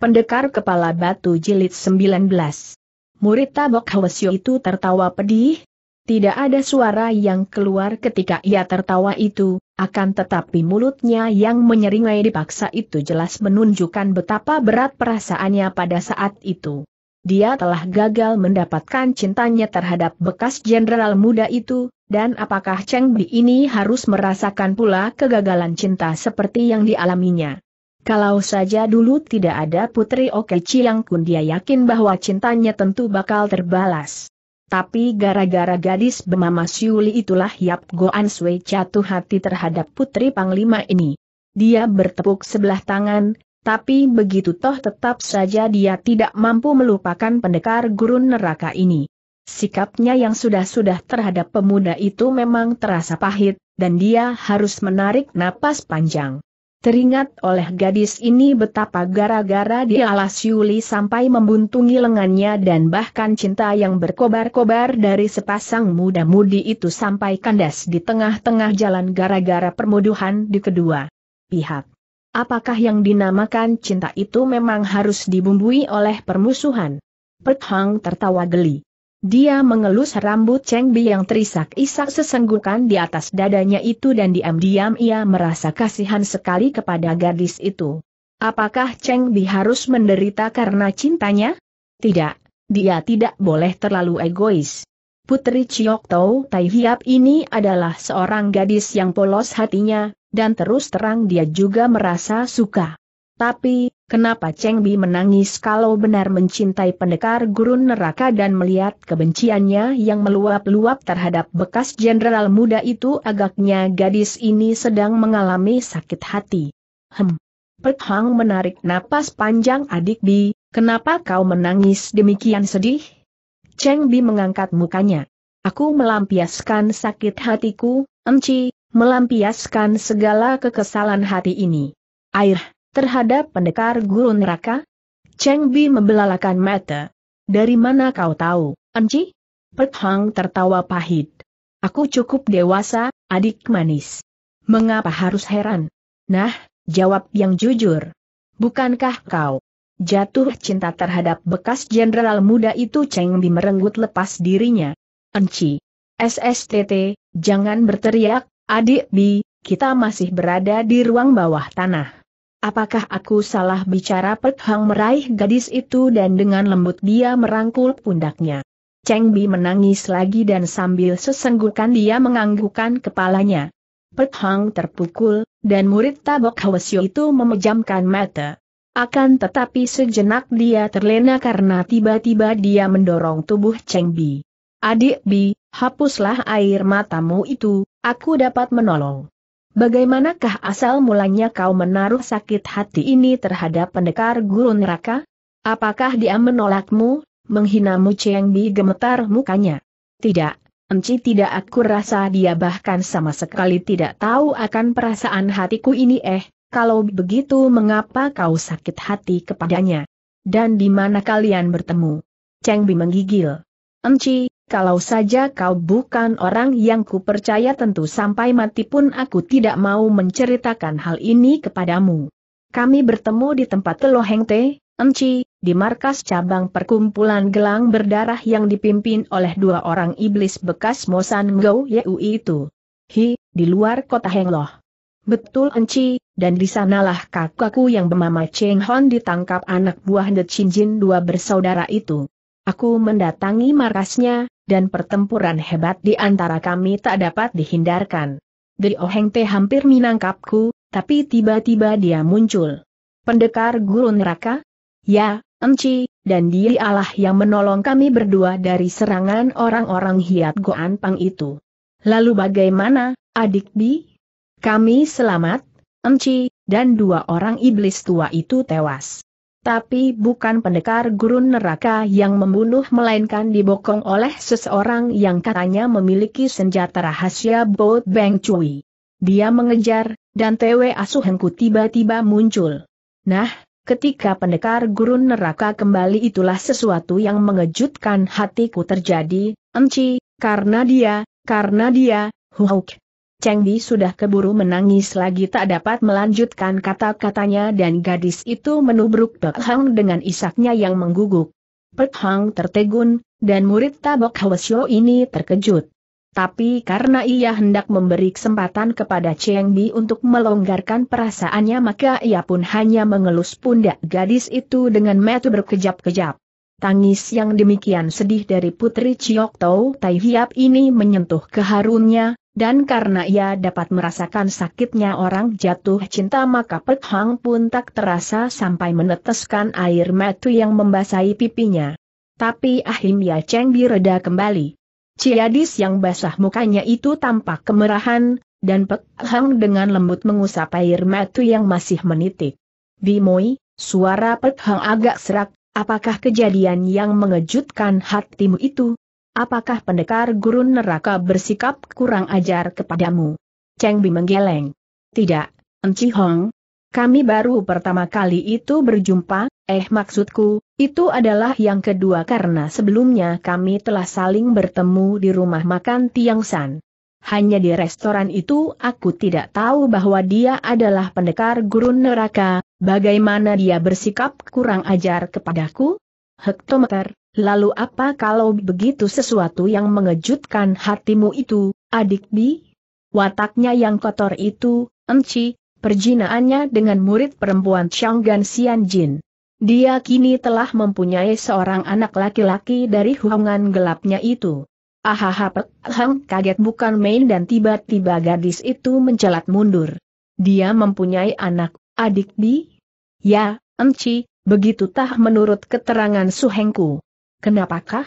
Pendekar Kepala Batu Jilid 19 Murid Tabok Hwasyo itu tertawa pedih. Tidak ada suara yang keluar ketika ia tertawa itu, akan tetapi mulutnya yang menyeringai dipaksa itu jelas menunjukkan betapa berat perasaannya pada saat itu. Dia telah gagal mendapatkan cintanya terhadap bekas jenderal muda itu, dan apakah Cheng Bi ini harus merasakan pula kegagalan cinta seperti yang dialaminya? Kalau saja dulu tidak ada putri Oke yang Kun dia yakin bahwa cintanya tentu bakal terbalas. Tapi gara-gara gadis bernama Siuli itulah Yap Goan Sui jatuh hati terhadap putri Panglima ini. Dia bertepuk sebelah tangan, tapi begitu toh tetap saja dia tidak mampu melupakan pendekar gurun neraka ini. Sikapnya yang sudah-sudah terhadap pemuda itu memang terasa pahit, dan dia harus menarik napas panjang. Teringat oleh gadis ini betapa gara-gara dia alas Yuli sampai membuntungi lengannya dan bahkan cinta yang berkobar-kobar dari sepasang muda-mudi itu sampai kandas di tengah-tengah jalan gara-gara permuduhan di kedua pihak. Apakah yang dinamakan cinta itu memang harus dibumbui oleh permusuhan? Perthang tertawa geli. Dia mengelus rambut Cheng Bi yang terisak-isak sesenggukan di atas dadanya itu dan diam-diam ia merasa kasihan sekali kepada gadis itu. Apakah Cheng Bi harus menderita karena cintanya? Tidak, dia tidak boleh terlalu egois. Putri Chiok Tau Tai Hiap ini adalah seorang gadis yang polos hatinya, dan terus terang dia juga merasa suka. Tapi, Kenapa Cheng Bi menangis kalau benar mencintai pendekar gurun neraka dan melihat kebenciannya yang meluap-luap terhadap bekas jenderal muda itu agaknya gadis ini sedang mengalami sakit hati. Hem. Pek Hang menarik napas panjang adik Bi, kenapa kau menangis demikian sedih? Cheng Bi mengangkat mukanya. Aku melampiaskan sakit hatiku, Emci, melampiaskan segala kekesalan hati ini. Air, Terhadap pendekar Gurun neraka? Cheng Bi membelalakan mata. Dari mana kau tahu, Enci? Pek Hang tertawa pahit. Aku cukup dewasa, adik manis. Mengapa harus heran? Nah, jawab yang jujur. Bukankah kau jatuh cinta terhadap bekas jenderal muda itu Cheng Bi merenggut lepas dirinya. Enci. SSTT, jangan berteriak, adik Bi, kita masih berada di ruang bawah tanah. Apakah aku salah bicara Pek Hang meraih gadis itu dan dengan lembut dia merangkul pundaknya. Cheng Bi menangis lagi dan sambil sesenggukan dia menganggukkan kepalanya. Pek Hang terpukul, dan murid tabok Hwasyo itu memejamkan mata. Akan tetapi sejenak dia terlena karena tiba-tiba dia mendorong tubuh Cheng Bi. Adik Bi, hapuslah air matamu itu, aku dapat menolong. Bagaimanakah asal mulanya kau menaruh sakit hati ini terhadap pendekar guru neraka? Apakah dia menolakmu, menghinamu Cheng Bi gemetar mukanya? Tidak, Enci tidak aku rasa dia bahkan sama sekali tidak tahu akan perasaan hatiku ini eh, kalau begitu mengapa kau sakit hati kepadanya? Dan di mana kalian bertemu? Cheng Bi menggigil. Enci, kalau saja kau bukan orang yang ku percaya tentu sampai mati pun aku tidak mau menceritakan hal ini kepadamu. Kami bertemu di tempat Te, Enci, di markas cabang perkumpulan gelang berdarah yang dipimpin oleh dua orang iblis bekas Mosan Ngo Yeu itu. Hi, di luar kota Hengloh. Betul Enci, dan di sanalah kakakku yang bernama Cheng Hon ditangkap anak buah De Chin Jin dua bersaudara itu. Aku mendatangi markasnya, dan pertempuran hebat di antara kami tak dapat dihindarkan. Dri Oheng Te hampir menangkapku, tapi tiba-tiba dia muncul. Pendekar Gurun Raka? Ya, Enci, dan dia Allah yang menolong kami berdua dari serangan orang-orang hiat Goan Pang itu. Lalu bagaimana, adik di? Kami selamat, Enci, dan dua orang iblis tua itu tewas. Tapi bukan pendekar gurun neraka yang membunuh melainkan dibokong oleh seseorang yang katanya memiliki senjata rahasia Boat Beng Cui. Dia mengejar, dan Tewe Asuhengku tiba-tiba muncul. Nah, ketika pendekar gurun neraka kembali itulah sesuatu yang mengejutkan hatiku terjadi, Enci, karena dia, karena dia, Huhuk, Cheng Di sudah keburu menangis lagi tak dapat melanjutkan kata-katanya dan gadis itu menubruk Pek Hang dengan isaknya yang mengguguk. Pek Hang tertegun, dan murid tabok Hwasyo ini terkejut. Tapi karena ia hendak memberi kesempatan kepada Cheng Di untuk melonggarkan perasaannya maka ia pun hanya mengelus pundak gadis itu dengan metu berkejap-kejap. Tangis yang demikian sedih dari Putri Chiok Tau Tai Hiap ini menyentuh keharunya dan karena ia dapat merasakan sakitnya orang jatuh cinta maka Pek Hang pun tak terasa sampai meneteskan air mata yang membasahi pipinya. Tapi Ahim Ya Cheng direda kembali. Ciadis yang basah mukanya itu tampak kemerahan, dan Pek Hang dengan lembut mengusap air mata yang masih menitik. Bimoi, suara Pek Hang agak serak, apakah kejadian yang mengejutkan hatimu itu? Apakah pendekar gurun neraka bersikap kurang ajar kepadamu? Cheng Bi menggeleng. Tidak, Enci Hong. Kami baru pertama kali itu berjumpa, eh maksudku, itu adalah yang kedua karena sebelumnya kami telah saling bertemu di rumah makan Tiang San. Hanya di restoran itu aku tidak tahu bahwa dia adalah pendekar gurun neraka, bagaimana dia bersikap kurang ajar kepadaku? Hektometer Lalu apa kalau begitu sesuatu yang mengejutkan hatimu itu, adik bi? Wataknya yang kotor itu, enci, perjinaannya dengan murid perempuan Changgan Xian Jin. Dia kini telah mempunyai seorang anak laki-laki dari hubungan gelapnya itu. Ahaha Hang kaget bukan main dan tiba-tiba gadis itu mencelat mundur. Dia mempunyai anak, adik bi? Ya, enci, begitu tah menurut keterangan suhengku. Kenapakah?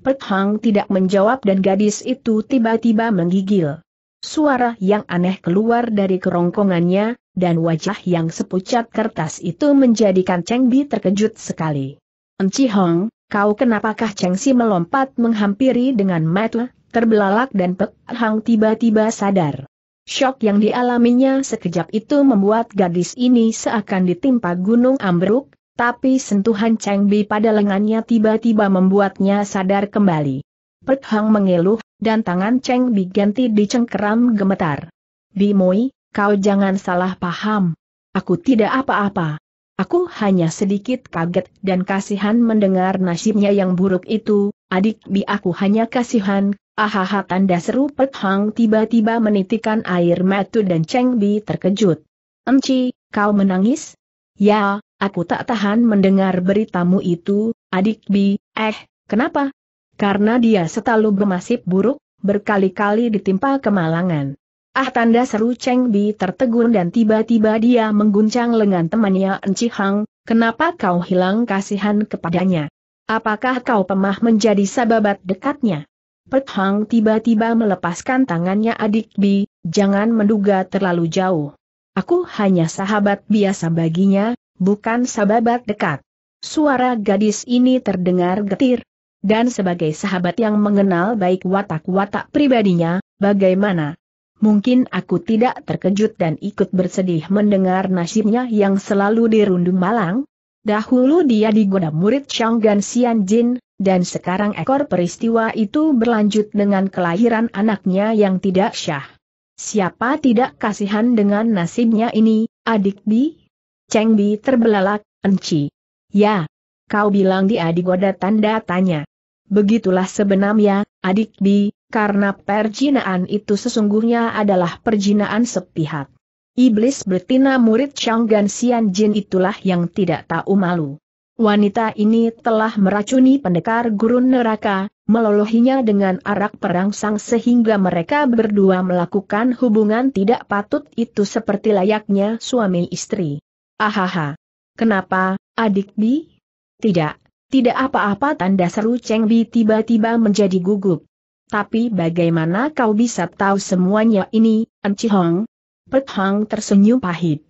Pek Hang tidak menjawab dan gadis itu tiba-tiba menggigil. Suara yang aneh keluar dari kerongkongannya, dan wajah yang sepucat kertas itu menjadikan Cheng Bi terkejut sekali. Enci Hong, kau kenapakah Cheng Si melompat menghampiri dengan mata, terbelalak dan Pek Hang tiba-tiba sadar. Shock yang dialaminya sekejap itu membuat gadis ini seakan ditimpa gunung ambruk, tapi sentuhan Cheng Bi pada lengannya tiba-tiba membuatnya sadar kembali. Pek Hang mengeluh, dan tangan Cheng Bi ganti dicengkeram gemetar. Bi Moi, kau jangan salah paham. Aku tidak apa-apa. Aku hanya sedikit kaget dan kasihan mendengar nasibnya yang buruk itu, adik Bi aku hanya kasihan, ahaha tanda seru Pek Hang tiba-tiba menitikan air mata dan Cheng Bi terkejut. Enci, kau menangis? Ya, Aku tak tahan mendengar beritamu itu, adik bi, eh, kenapa? Karena dia selalu bermasib buruk, berkali-kali ditimpa kemalangan. Ah tanda seru Cheng Bi tertegun dan tiba-tiba dia mengguncang lengan temannya Enci Hang, kenapa kau hilang kasihan kepadanya? Apakah kau pemah menjadi sababat dekatnya? Pek Hang tiba-tiba melepaskan tangannya adik Bi, jangan menduga terlalu jauh. Aku hanya sahabat biasa baginya, bukan sahabat dekat. Suara gadis ini terdengar getir. Dan sebagai sahabat yang mengenal baik watak-watak pribadinya, bagaimana? Mungkin aku tidak terkejut dan ikut bersedih mendengar nasibnya yang selalu dirundung malang. Dahulu dia digoda murid Shanggan Xian Jin, dan sekarang ekor peristiwa itu berlanjut dengan kelahiran anaknya yang tidak syah. Siapa tidak kasihan dengan nasibnya ini, adik di? Cheng Bi terbelalak, enci. Ya. Kau bilang dia digoda tanda tanya. Begitulah sebenarnya, adik Bi, karena perjinaan itu sesungguhnya adalah perjinaan sepihak. Iblis betina murid Shanggan Xian Jin itulah yang tidak tahu malu. Wanita ini telah meracuni pendekar gurun neraka, melolohinya dengan arak perangsang sehingga mereka berdua melakukan hubungan tidak patut itu seperti layaknya suami istri. Ahaha. Kenapa, adik Bi? Tidak, tidak apa-apa tanda seru Cheng Bi tiba-tiba menjadi gugup. Tapi bagaimana kau bisa tahu semuanya ini, Enci Hong? Pek Hong tersenyum pahit.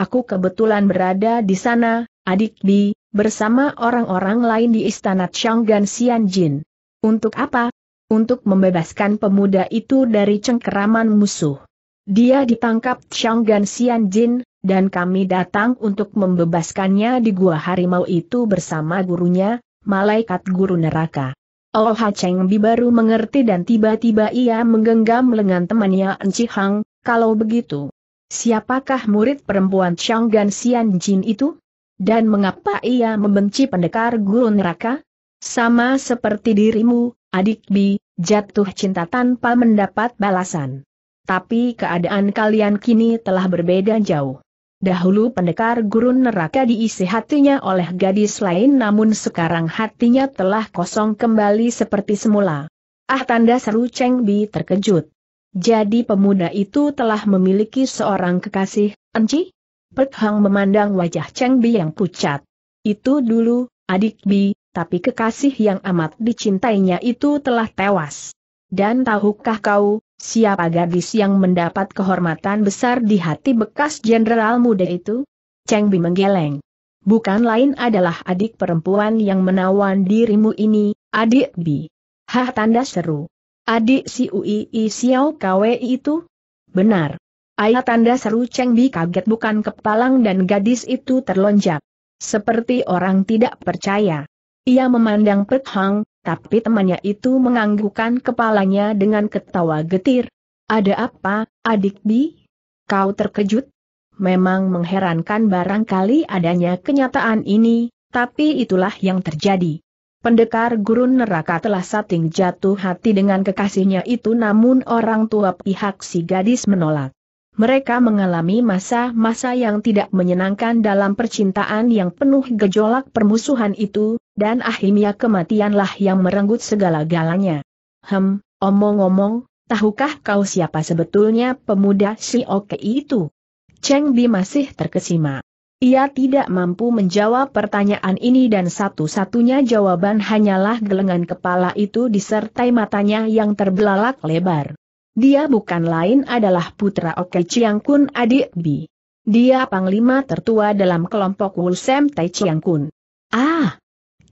Aku kebetulan berada di sana, adik Bi, bersama orang-orang lain di istana Changgan Jin. Untuk apa? Untuk membebaskan pemuda itu dari cengkeraman musuh. Dia ditangkap Changgan Jin, dan kami datang untuk membebaskannya di gua harimau itu bersama gurunya, malaikat guru neraka. Oh Ha Cheng Bi baru mengerti dan tiba-tiba ia menggenggam lengan temannya Enci Hang, kalau begitu. Siapakah murid perempuan Chang Gan Xian Jin itu? Dan mengapa ia membenci pendekar guru neraka? Sama seperti dirimu, adik Bi, jatuh cinta tanpa mendapat balasan. Tapi keadaan kalian kini telah berbeda jauh. Dahulu pendekar gurun neraka diisi hatinya oleh gadis lain namun sekarang hatinya telah kosong kembali seperti semula. Ah tanda seru Cheng Bi terkejut. Jadi pemuda itu telah memiliki seorang kekasih, Enci? Pek Hang memandang wajah Cheng Bi yang pucat. Itu dulu, adik Bi, tapi kekasih yang amat dicintainya itu telah tewas. Dan tahukah kau, Siapa gadis yang mendapat kehormatan besar di hati bekas jenderal muda itu? Cheng Bi menggeleng. Bukan lain adalah adik perempuan yang menawan dirimu ini, adik Bi. Hah tanda seru. Adik si Ui Xiao Kwe itu? Benar. Ayah tanda seru Cheng Bi kaget bukan kepalang dan gadis itu terlonjak. Seperti orang tidak percaya. Ia memandang Pek Hang, tapi temannya itu menganggukkan kepalanya dengan ketawa getir. Ada apa, adik bi? Kau terkejut? Memang mengherankan barangkali adanya kenyataan ini, tapi itulah yang terjadi. Pendekar gurun neraka telah sating jatuh hati dengan kekasihnya itu namun orang tua pihak si gadis menolak mereka mengalami masa-masa yang tidak menyenangkan dalam percintaan yang penuh gejolak permusuhan itu, dan akhirnya kematianlah yang merenggut segala-galanya. Hem, omong-omong, tahukah kau siapa sebetulnya pemuda si Oke itu? Cheng Bi masih terkesima. Ia tidak mampu menjawab pertanyaan ini dan satu-satunya jawaban hanyalah gelengan kepala itu disertai matanya yang terbelalak lebar. Dia bukan lain adalah putra Oke Chiang Kun adik Bi. Dia panglima tertua dalam kelompok Wulsem Tai Chiang Kun. Ah!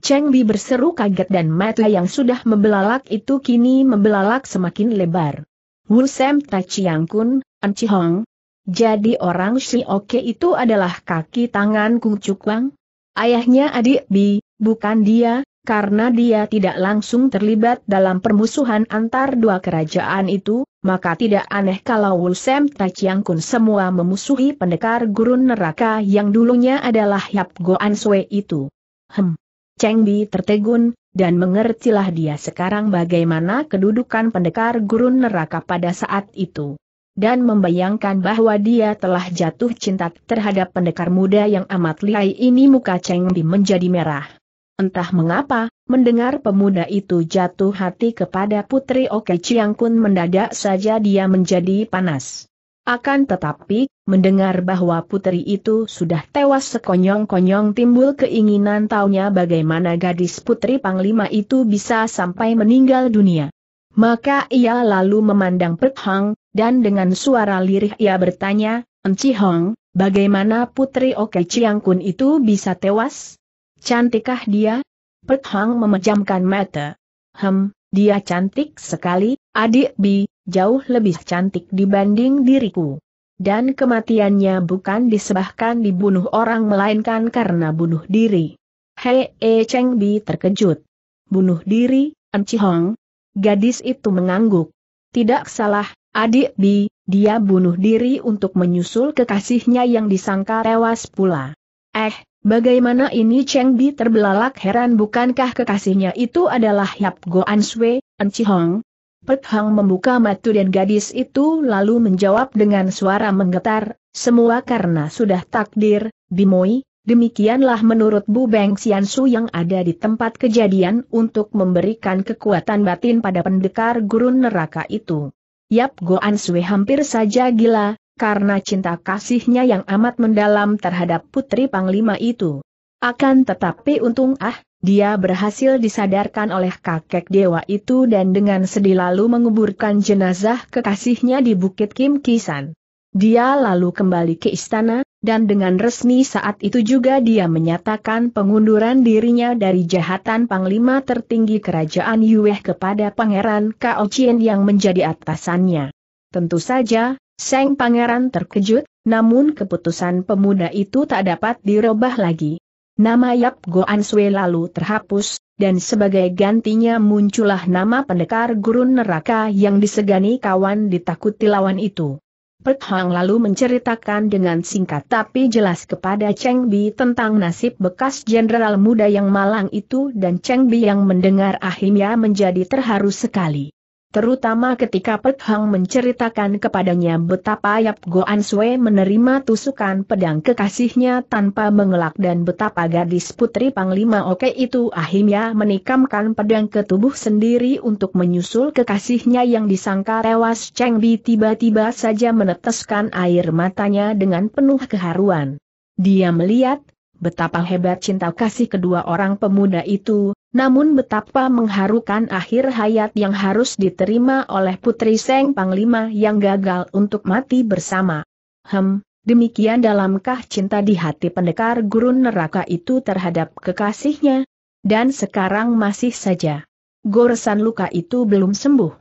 Cheng Bi berseru kaget dan mata yang sudah membelalak itu kini membelalak semakin lebar. Wulsem Tai Chiang Kun, An Chi Hong. Jadi orang si Oke itu adalah kaki tangan Kung Chuk Wang? Ayahnya adik Bi, bukan dia, karena dia tidak langsung terlibat dalam permusuhan antar dua kerajaan itu, maka tidak aneh kalau Wulsem Tachiang Kun semua memusuhi pendekar gurun neraka yang dulunya adalah Yap Goan Sue itu. Hem. Cheng Bi tertegun, dan mengertilah dia sekarang bagaimana kedudukan pendekar gurun neraka pada saat itu dan membayangkan bahwa dia telah jatuh cinta terhadap pendekar muda yang amat lihai ini muka Cheng Bi menjadi merah. Entah mengapa, mendengar pemuda itu jatuh hati kepada Putri Oke Kun mendadak saja dia menjadi panas. Akan tetapi, mendengar bahwa putri itu sudah tewas sekonyong-konyong timbul keinginan taunya bagaimana gadis putri Panglima itu bisa sampai meninggal dunia. Maka ia lalu memandang Pek Hang, dan dengan suara lirih ia bertanya, Enci Hong, bagaimana putri Oke Kun itu bisa tewas? Cantikkah dia? Pet Hang memejamkan mata. Hem, dia cantik sekali, adik Bi, jauh lebih cantik dibanding diriku. Dan kematiannya bukan disebahkan dibunuh orang melainkan karena bunuh diri. Hei E Cheng Bi terkejut. Bunuh diri, Enci Hong? Gadis itu mengangguk. Tidak salah, adik Bi, dia bunuh diri untuk menyusul kekasihnya yang disangka tewas pula. Eh, Bagaimana ini Cheng Di terbelalak heran bukankah kekasihnya itu adalah Yap Go An Sui, An Chi Hong? Pek Hang membuka mata dan gadis itu lalu menjawab dengan suara menggetar, semua karena sudah takdir, Bimoi, demikianlah menurut Bu Beng Xian Su yang ada di tempat kejadian untuk memberikan kekuatan batin pada pendekar gurun neraka itu. Yap Go An Sui hampir saja gila, karena cinta kasihnya yang amat mendalam terhadap putri Panglima itu. Akan tetapi untung ah, dia berhasil disadarkan oleh kakek dewa itu dan dengan sedih lalu menguburkan jenazah kekasihnya di Bukit Kim Kisan. Dia lalu kembali ke istana, dan dengan resmi saat itu juga dia menyatakan pengunduran dirinya dari jahatan Panglima tertinggi kerajaan Yueh kepada Pangeran Kao Chien yang menjadi atasannya. Tentu saja, Seng Pangeran terkejut, namun keputusan pemuda itu tak dapat dirubah lagi. Nama Yap Goan Sue lalu terhapus, dan sebagai gantinya muncullah nama pendekar gurun neraka yang disegani kawan ditakuti lawan itu. Pek Hang lalu menceritakan dengan singkat tapi jelas kepada Cheng Bi tentang nasib bekas jenderal muda yang malang itu dan Cheng Bi yang mendengar akhirnya menjadi terharu sekali terutama ketika Pek Hang menceritakan kepadanya betapa Yap Goan Sue menerima tusukan pedang kekasihnya tanpa mengelak dan betapa gadis putri Panglima Oke itu akhirnya menikamkan pedang ke tubuh sendiri untuk menyusul kekasihnya yang disangka tewas Cheng Bi tiba-tiba saja meneteskan air matanya dengan penuh keharuan. Dia melihat, betapa hebat cinta kasih kedua orang pemuda itu, namun betapa mengharukan akhir hayat yang harus diterima oleh Putri Seng Panglima yang gagal untuk mati bersama. Hem, demikian dalamkah cinta di hati pendekar gurun neraka itu terhadap kekasihnya? Dan sekarang masih saja. Goresan luka itu belum sembuh.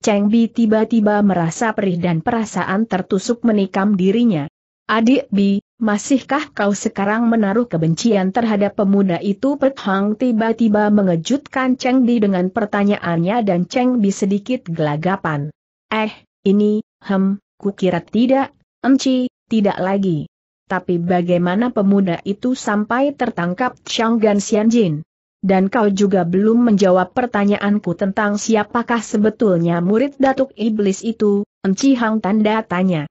Cheng Bi tiba-tiba merasa perih dan perasaan tertusuk menikam dirinya. Adik Bi, Masihkah kau sekarang menaruh kebencian terhadap pemuda itu? Pet Hang tiba-tiba mengejutkan Cheng Di dengan pertanyaannya dan Cheng Di sedikit gelagapan. Eh, ini, hem, kukira tidak, enci, tidak lagi. Tapi bagaimana pemuda itu sampai tertangkap Chang Gan Xianjin? Dan kau juga belum menjawab pertanyaanku tentang siapakah sebetulnya murid Datuk Iblis itu, Enci Hang tanda tanya.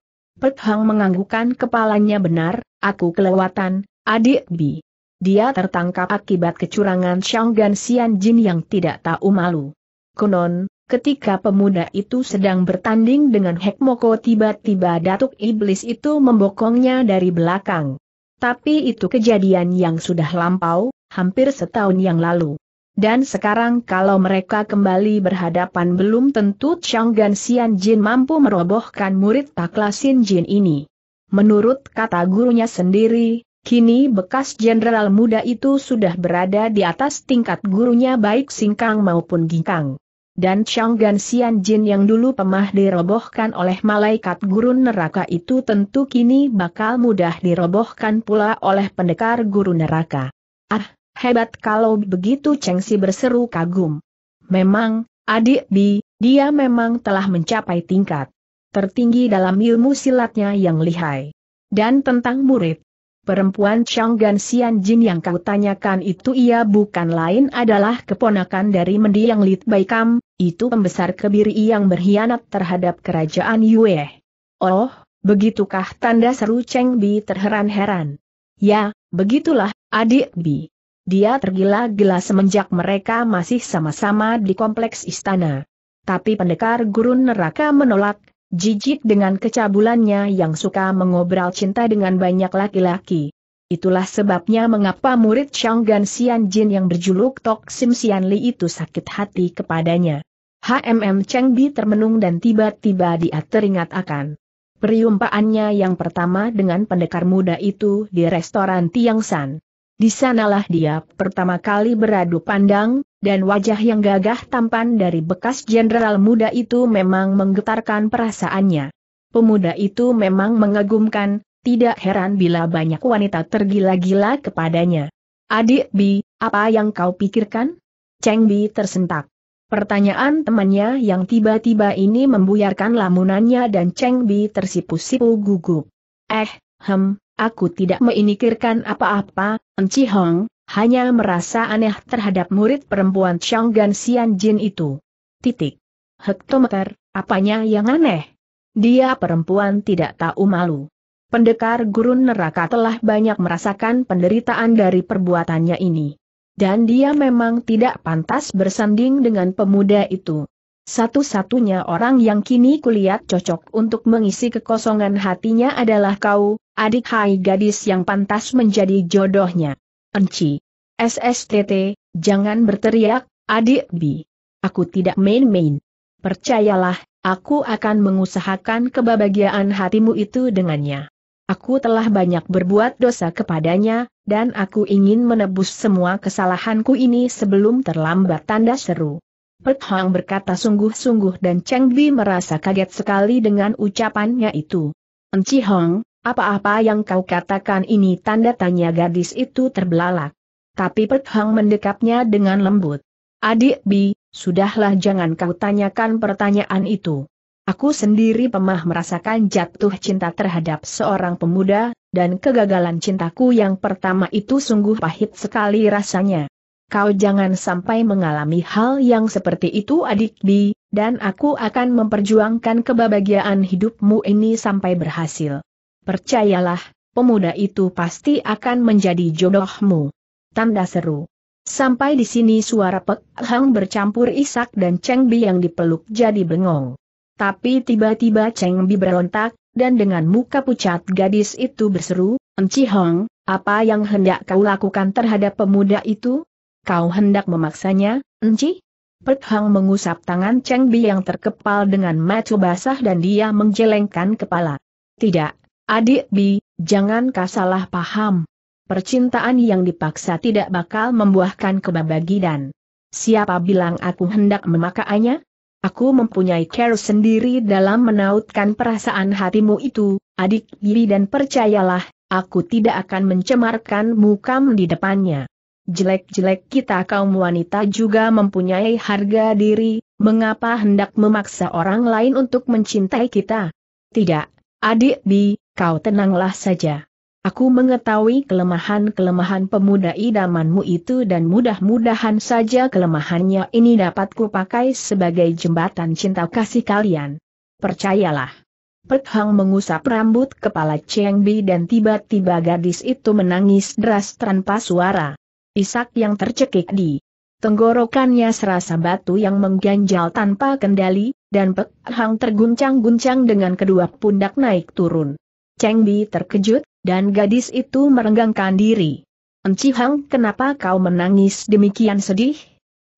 Pek Hang menganggukkan kepalanya benar, aku kelewatan, adik Bi. Dia tertangkap akibat kecurangan Shanggan Xian Jin yang tidak tahu malu. Konon, ketika pemuda itu sedang bertanding dengan Hekmoko tiba-tiba Datuk Iblis itu membokongnya dari belakang. Tapi itu kejadian yang sudah lampau, hampir setahun yang lalu. Dan sekarang kalau mereka kembali berhadapan belum tentu Chang Gan Xian Jin mampu merobohkan murid Takla Jin ini. Menurut kata gurunya sendiri, kini bekas jenderal muda itu sudah berada di atas tingkat gurunya baik Singkang maupun Gingkang. Dan Chang Gan Xian Jin yang dulu pemah dirobohkan oleh malaikat gurun neraka itu tentu kini bakal mudah dirobohkan pula oleh pendekar guru neraka. Ah, Hebat kalau begitu Cheng Si berseru kagum. Memang, adik Bi, dia memang telah mencapai tingkat tertinggi dalam ilmu silatnya yang lihai. Dan tentang murid, perempuan Chang Gan Xian Jin yang kau tanyakan itu ia bukan lain adalah keponakan dari mendiang Lit Bai Kam, itu pembesar kebiri yang berkhianat terhadap kerajaan Yue. Oh, begitukah tanda seru Cheng Bi terheran-heran? Ya, begitulah, adik Bi. Dia tergila-gila semenjak mereka masih sama-sama di kompleks istana. Tapi pendekar gurun neraka menolak, jijik dengan kecabulannya yang suka mengobral cinta dengan banyak laki-laki. Itulah sebabnya mengapa murid Shanggan Xian Jin yang berjuluk Tok Sim Sian Li itu sakit hati kepadanya. HMM Cheng Bi termenung dan tiba-tiba dia teringat akan periumpaannya yang pertama dengan pendekar muda itu di restoran Tiang San. Di sanalah dia pertama kali beradu pandang, dan wajah yang gagah tampan dari bekas jenderal muda itu memang menggetarkan perasaannya. Pemuda itu memang mengagumkan, tidak heran bila banyak wanita tergila-gila kepadanya. Adik Bi, apa yang kau pikirkan? Cheng Bi tersentak. Pertanyaan temannya yang tiba-tiba ini membuyarkan lamunannya dan Cheng Bi tersipu-sipu gugup. Eh, hem, aku tidak meinikirkan apa-apa, Enci Hong, hanya merasa aneh terhadap murid perempuan Changgan Sian Jin itu. Titik. Hektometer, apanya yang aneh? Dia perempuan tidak tahu malu. Pendekar gurun neraka telah banyak merasakan penderitaan dari perbuatannya ini. Dan dia memang tidak pantas bersanding dengan pemuda itu. Satu-satunya orang yang kini kulihat cocok untuk mengisi kekosongan hatinya adalah kau, adik hai gadis yang pantas menjadi jodohnya. Enci. SSTT, jangan berteriak, adik bi. Aku tidak main-main. Percayalah, aku akan mengusahakan kebahagiaan hatimu itu dengannya. Aku telah banyak berbuat dosa kepadanya, dan aku ingin menebus semua kesalahanku ini sebelum terlambat tanda seru. Pek Hong berkata sungguh-sungguh dan Cheng Bi merasa kaget sekali dengan ucapannya itu. Enci Hong, apa-apa yang kau katakan ini tanda tanya gadis itu terbelalak. Tapi Pek Hong mendekapnya dengan lembut. Adik Bi, sudahlah jangan kau tanyakan pertanyaan itu. Aku sendiri pemah merasakan jatuh cinta terhadap seorang pemuda, dan kegagalan cintaku yang pertama itu sungguh pahit sekali rasanya kau jangan sampai mengalami hal yang seperti itu adik di, dan aku akan memperjuangkan kebahagiaan hidupmu ini sampai berhasil. Percayalah, pemuda itu pasti akan menjadi jodohmu. Tanda seru. Sampai di sini suara Pek bercampur Isak dan Cheng Bi yang dipeluk jadi bengong. Tapi tiba-tiba Cheng Bi berontak, dan dengan muka pucat gadis itu berseru, Enci Hong, apa yang hendak kau lakukan terhadap pemuda itu? Kau hendak memaksanya, Enci? Pek Hang mengusap tangan Cheng Bi yang terkepal dengan macu basah dan dia menjelengkan kepala. Tidak, adik Bi, jangan kau salah paham. Percintaan yang dipaksa tidak bakal membuahkan kebahagiaan. Siapa bilang aku hendak memakainya? Aku mempunyai care sendiri dalam menautkan perasaan hatimu itu, adik Bi dan percayalah, aku tidak akan mencemarkan mukam di depannya. Jelek-jelek kita kaum wanita juga mempunyai harga diri, mengapa hendak memaksa orang lain untuk mencintai kita? Tidak, adik Bi, kau tenanglah saja. Aku mengetahui kelemahan-kelemahan pemuda idamanmu itu dan mudah-mudahan saja kelemahannya ini dapat kupakai sebagai jembatan cinta kasih kalian. Percayalah. Pek Hang mengusap rambut kepala Cheng Bi dan tiba-tiba gadis itu menangis deras tanpa suara. Isak yang tercekik di tenggorokannya serasa batu yang mengganjal tanpa kendali, dan Pek Hang terguncang-guncang dengan kedua pundak naik turun. Cheng Bi terkejut, dan gadis itu merenggangkan diri. Enci Hang kenapa kau menangis demikian sedih?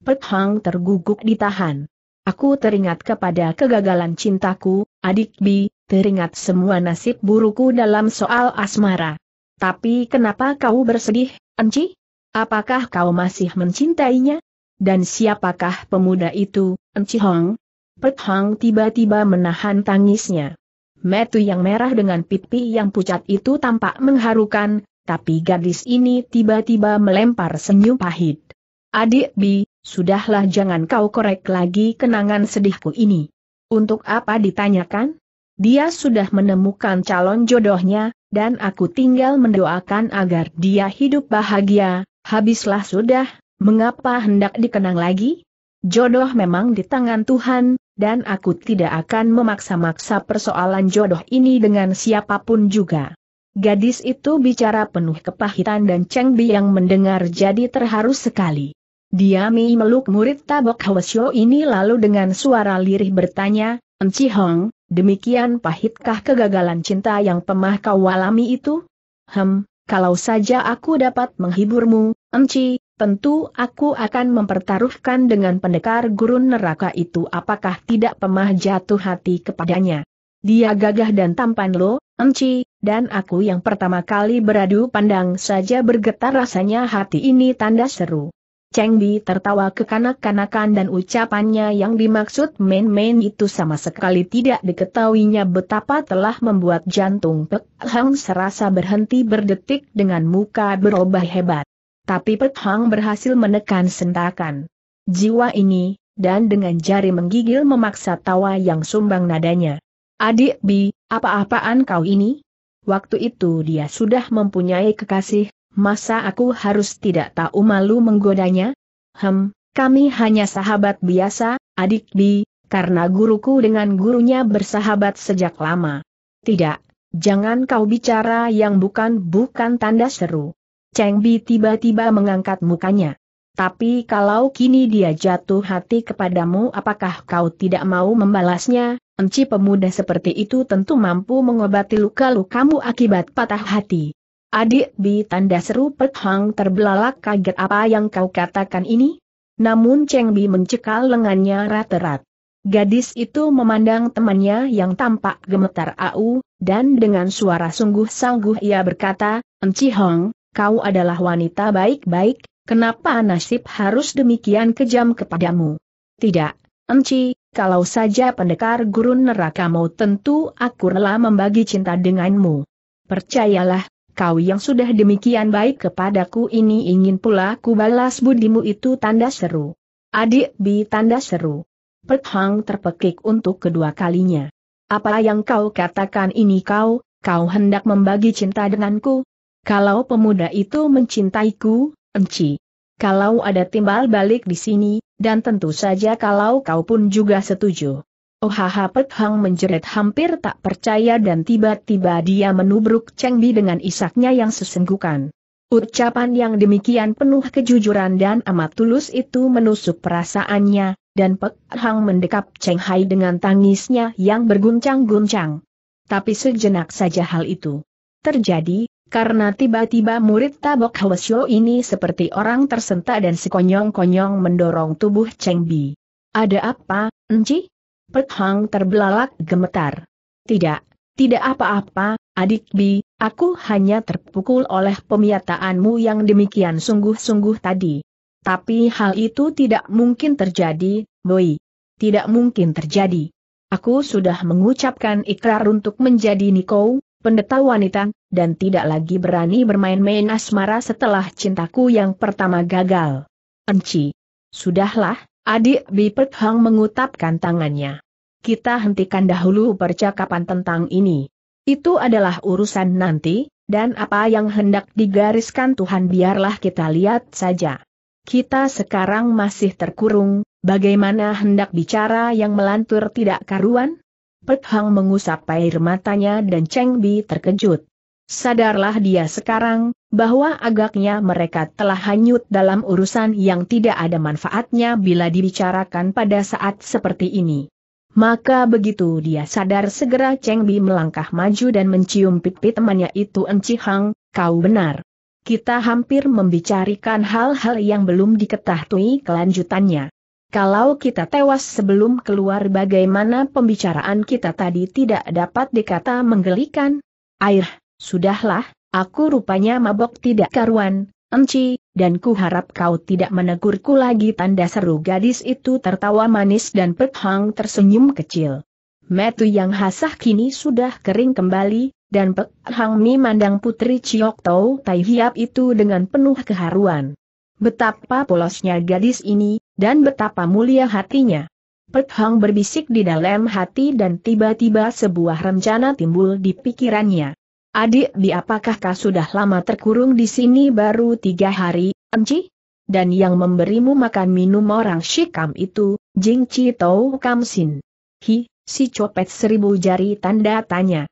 Pek Hang terguguk ditahan. Aku teringat kepada kegagalan cintaku, adik Bi, teringat semua nasib buruku dalam soal asmara. Tapi kenapa kau bersedih, Enci? Apakah kau masih mencintainya? Dan siapakah pemuda itu, Enci Hong? Pet Hong tiba-tiba menahan tangisnya. Metu yang merah dengan pipi yang pucat itu tampak mengharukan, tapi gadis ini tiba-tiba melempar senyum pahit. Adik Bi, sudahlah jangan kau korek lagi kenangan sedihku ini. Untuk apa ditanyakan? Dia sudah menemukan calon jodohnya, dan aku tinggal mendoakan agar dia hidup bahagia, Habislah sudah, mengapa hendak dikenang lagi? Jodoh memang di tangan Tuhan, dan aku tidak akan memaksa-maksa persoalan jodoh ini dengan siapapun juga. Gadis itu bicara penuh kepahitan dan Cheng Bi yang mendengar jadi terharu sekali. Dia meluk murid tabok Hwasyo ini lalu dengan suara lirih bertanya, Enci Hong, demikian pahitkah kegagalan cinta yang pemah kau alami itu? Hem, kalau saja aku dapat menghiburmu, Emci, tentu aku akan mempertaruhkan dengan pendekar gurun neraka itu apakah tidak pemah jatuh hati kepadanya. Dia gagah dan tampan lo, Emci, dan aku yang pertama kali beradu pandang saja bergetar rasanya hati ini tanda seru. Cheng Bi tertawa kekanak-kanakan dan ucapannya yang dimaksud main-main itu sama sekali tidak diketahuinya betapa telah membuat jantung Pek Hang serasa berhenti berdetik dengan muka berubah hebat. Tapi Pek Hang berhasil menekan sentakan jiwa ini, dan dengan jari menggigil memaksa tawa yang sumbang nadanya. Adik Bi, apa-apaan kau ini? Waktu itu dia sudah mempunyai kekasih, Masa aku harus tidak tahu malu menggodanya? Hem, kami hanya sahabat biasa, adik bi, karena guruku dengan gurunya bersahabat sejak lama. Tidak, jangan kau bicara yang bukan-bukan tanda seru. Cheng Bi tiba-tiba mengangkat mukanya. Tapi kalau kini dia jatuh hati kepadamu apakah kau tidak mau membalasnya, enci pemuda seperti itu tentu mampu mengobati luka-lukamu akibat patah hati. Adik Bi tanda seru Pek Hang terbelalak kaget apa yang kau katakan ini? Namun Cheng Bi mencekal lengannya rat-rat. Gadis itu memandang temannya yang tampak gemetar au, dan dengan suara sungguh sungguh ia berkata, Enci Hong, kau adalah wanita baik-baik, kenapa nasib harus demikian kejam kepadamu? Tidak, Enci, kalau saja pendekar gurun neraka mau tentu aku rela membagi cinta denganmu. Percayalah, kau yang sudah demikian baik kepadaku ini ingin pula ku balas budimu itu tanda seru. Adik bi tanda seru. Pek terpekik untuk kedua kalinya. Apa yang kau katakan ini kau, kau hendak membagi cinta denganku? Kalau pemuda itu mencintaiku, enci. Kalau ada timbal balik di sini, dan tentu saja kalau kau pun juga setuju. Ohaha Pek Hang menjerit hampir tak percaya dan tiba-tiba dia menubruk Cheng Bi dengan isaknya yang sesenggukan. Ucapan yang demikian penuh kejujuran dan amat tulus itu menusuk perasaannya, dan Pek Hang mendekap Cheng Hai dengan tangisnya yang berguncang-guncang. Tapi sejenak saja hal itu terjadi, karena tiba-tiba murid Tabok Hwasyo ini seperti orang tersentak dan sekonyong-konyong mendorong tubuh Cheng Bi. Ada apa, Enci? Pek Hang terbelalak gemetar. Tidak, tidak apa-apa, adik Bi, aku hanya terpukul oleh pemiataanmu yang demikian sungguh-sungguh tadi. Tapi hal itu tidak mungkin terjadi, Boy. Tidak mungkin terjadi. Aku sudah mengucapkan ikrar untuk menjadi Niko, pendeta wanita, dan tidak lagi berani bermain-main asmara setelah cintaku yang pertama gagal. Enci. Sudahlah, Adik Bipet Hang mengutapkan tangannya. Kita hentikan dahulu percakapan tentang ini. Itu adalah urusan nanti, dan apa yang hendak digariskan Tuhan biarlah kita lihat saja. Kita sekarang masih terkurung, bagaimana hendak bicara yang melantur tidak karuan? Pek Hang mengusap air matanya dan Cheng Bi terkejut. Sadarlah dia sekarang, bahwa agaknya mereka telah hanyut dalam urusan yang tidak ada manfaatnya bila dibicarakan pada saat seperti ini. Maka begitu dia sadar segera Cheng Bi melangkah maju dan mencium pipi temannya itu Enci Hang, kau benar. Kita hampir membicarakan hal-hal yang belum diketahui kelanjutannya. Kalau kita tewas sebelum keluar bagaimana pembicaraan kita tadi tidak dapat dikata menggelikan? Air, Sudahlah, aku rupanya mabok tidak karuan, Enci, dan ku harap kau tidak menegurku lagi tanda seru gadis itu tertawa manis dan pekhang tersenyum kecil. Metu yang hasah kini sudah kering kembali, dan Pek Hang memandang putri Ciok Tau Tai Hiap itu dengan penuh keharuan. Betapa polosnya gadis ini, dan betapa mulia hatinya. Pek Hang berbisik di dalam hati dan tiba-tiba sebuah rencana timbul di pikirannya. Adik di apakah kau sudah lama terkurung di sini baru tiga hari, Enci? Dan yang memberimu makan minum orang Shikam itu, Jing Chi Tau Kam Sin. Hi, si copet seribu jari tanda tanya.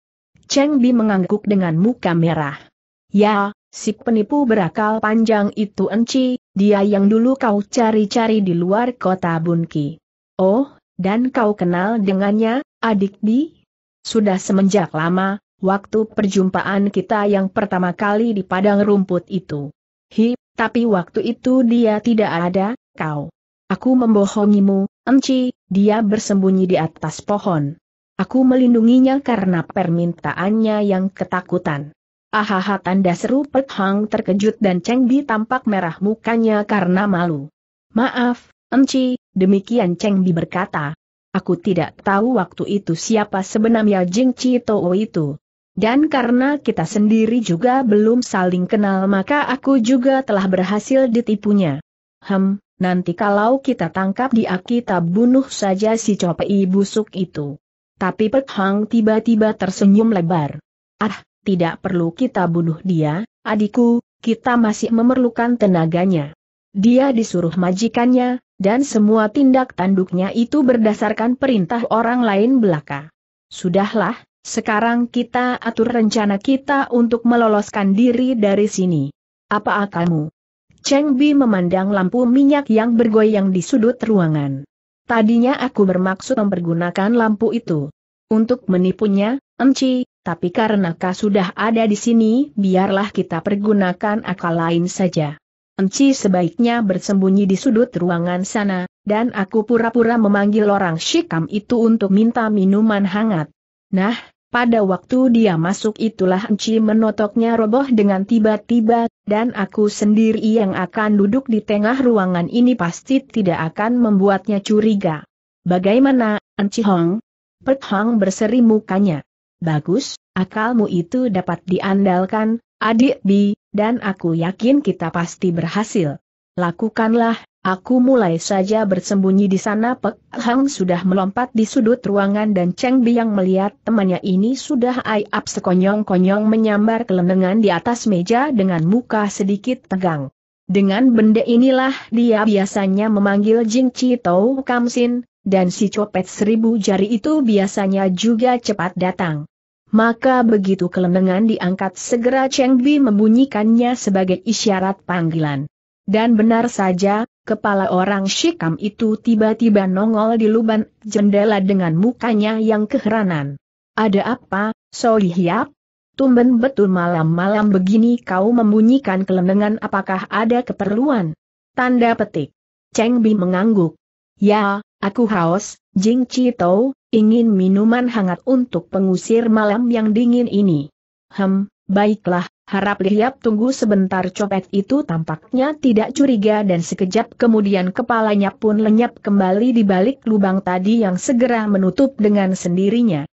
Cheng Bi mengangguk dengan muka merah. Ya, si penipu berakal panjang itu Enci, dia yang dulu kau cari-cari di luar kota Bunki. Oh, dan kau kenal dengannya, adik Bi? Sudah semenjak lama, waktu perjumpaan kita yang pertama kali di padang rumput itu. Hi, tapi waktu itu dia tidak ada, kau. Aku membohongimu, Enci, dia bersembunyi di atas pohon. Aku melindunginya karena permintaannya yang ketakutan. Ahaha tanda seru Pek Hang terkejut dan Cheng Bi tampak merah mukanya karena malu. Maaf, Enci, demikian Cheng Bi berkata. Aku tidak tahu waktu itu siapa sebenarnya Jing Chi Tou itu. Dan karena kita sendiri juga belum saling kenal maka aku juga telah berhasil ditipunya. Hem, nanti kalau kita tangkap dia kita bunuh saja si copei busuk itu. Tapi Pek Hang tiba-tiba tersenyum lebar. Ah, tidak perlu kita bunuh dia, adikku, kita masih memerlukan tenaganya. Dia disuruh majikannya, dan semua tindak tanduknya itu berdasarkan perintah orang lain belaka. Sudahlah, sekarang kita atur rencana kita untuk meloloskan diri dari sini. Apa akalmu? Cheng Bi memandang lampu minyak yang bergoyang di sudut ruangan. Tadinya aku bermaksud mempergunakan lampu itu. Untuk menipunya, Enci, tapi karena kau sudah ada di sini, biarlah kita pergunakan akal lain saja. Enci sebaiknya bersembunyi di sudut ruangan sana, dan aku pura-pura memanggil orang Shikam itu untuk minta minuman hangat. Nah, pada waktu dia masuk itulah Enci menotoknya roboh dengan tiba-tiba, dan aku sendiri yang akan duduk di tengah ruangan ini pasti tidak akan membuatnya curiga. Bagaimana, Enci Hong? Pek Hong berseri mukanya. Bagus, akalmu itu dapat diandalkan, adik Bi, dan aku yakin kita pasti berhasil. Lakukanlah, Aku mulai saja bersembunyi di sana Pek Hang sudah melompat di sudut ruangan dan Cheng Biang melihat temannya ini sudah ayap sekonyong-konyong menyambar kelenengan di atas meja dengan muka sedikit tegang. Dengan benda inilah dia biasanya memanggil Jing Chi Kam Sin, dan si copet seribu jari itu biasanya juga cepat datang. Maka begitu kelenengan diangkat segera Cheng Bi membunyikannya sebagai isyarat panggilan. Dan benar saja, Kepala orang Shikam itu tiba-tiba nongol di luban jendela dengan mukanya yang keheranan. Ada apa, Solihiap? Tumben betul malam-malam begini kau membunyikan kelenengan apakah ada keperluan? Tanda petik. Cheng Bi mengangguk. Ya, aku haus, Jing Tau, ingin minuman hangat untuk pengusir malam yang dingin ini. Hem, baiklah, Harap lihat tunggu sebentar copet itu tampaknya tidak curiga dan sekejap kemudian kepalanya pun lenyap kembali di balik lubang tadi yang segera menutup dengan sendirinya.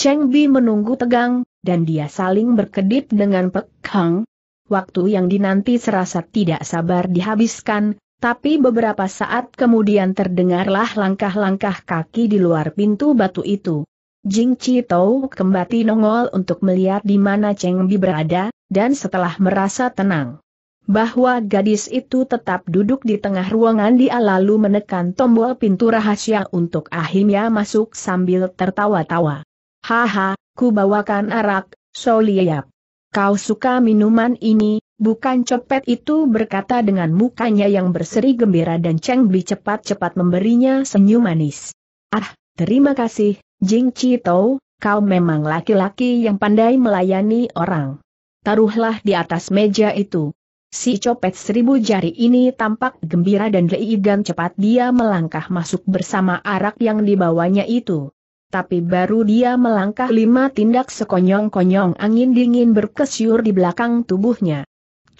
Cheng Bi menunggu tegang, dan dia saling berkedip dengan Pek Hang. Waktu yang dinanti serasa tidak sabar dihabiskan, tapi beberapa saat kemudian terdengarlah langkah-langkah kaki di luar pintu batu itu. Jing Chi Tau kembali nongol untuk melihat di mana Cheng Bi berada, dan setelah merasa tenang bahwa gadis itu tetap duduk di tengah ruangan dia lalu menekan tombol pintu rahasia untuk akhirnya masuk sambil tertawa-tawa. Haha, ku bawakan arak, Soliap. Kau suka minuman ini, bukan copet itu berkata dengan mukanya yang berseri gembira dan Cheng Bi cepat-cepat memberinya senyum manis. Ah, terima kasih, Jing Chi Tou, kau memang laki-laki yang pandai melayani orang taruhlah di atas meja itu. Si copet seribu jari ini tampak gembira dan lei cepat dia melangkah masuk bersama arak yang dibawanya itu. Tapi baru dia melangkah lima tindak sekonyong-konyong angin dingin berkesyur di belakang tubuhnya.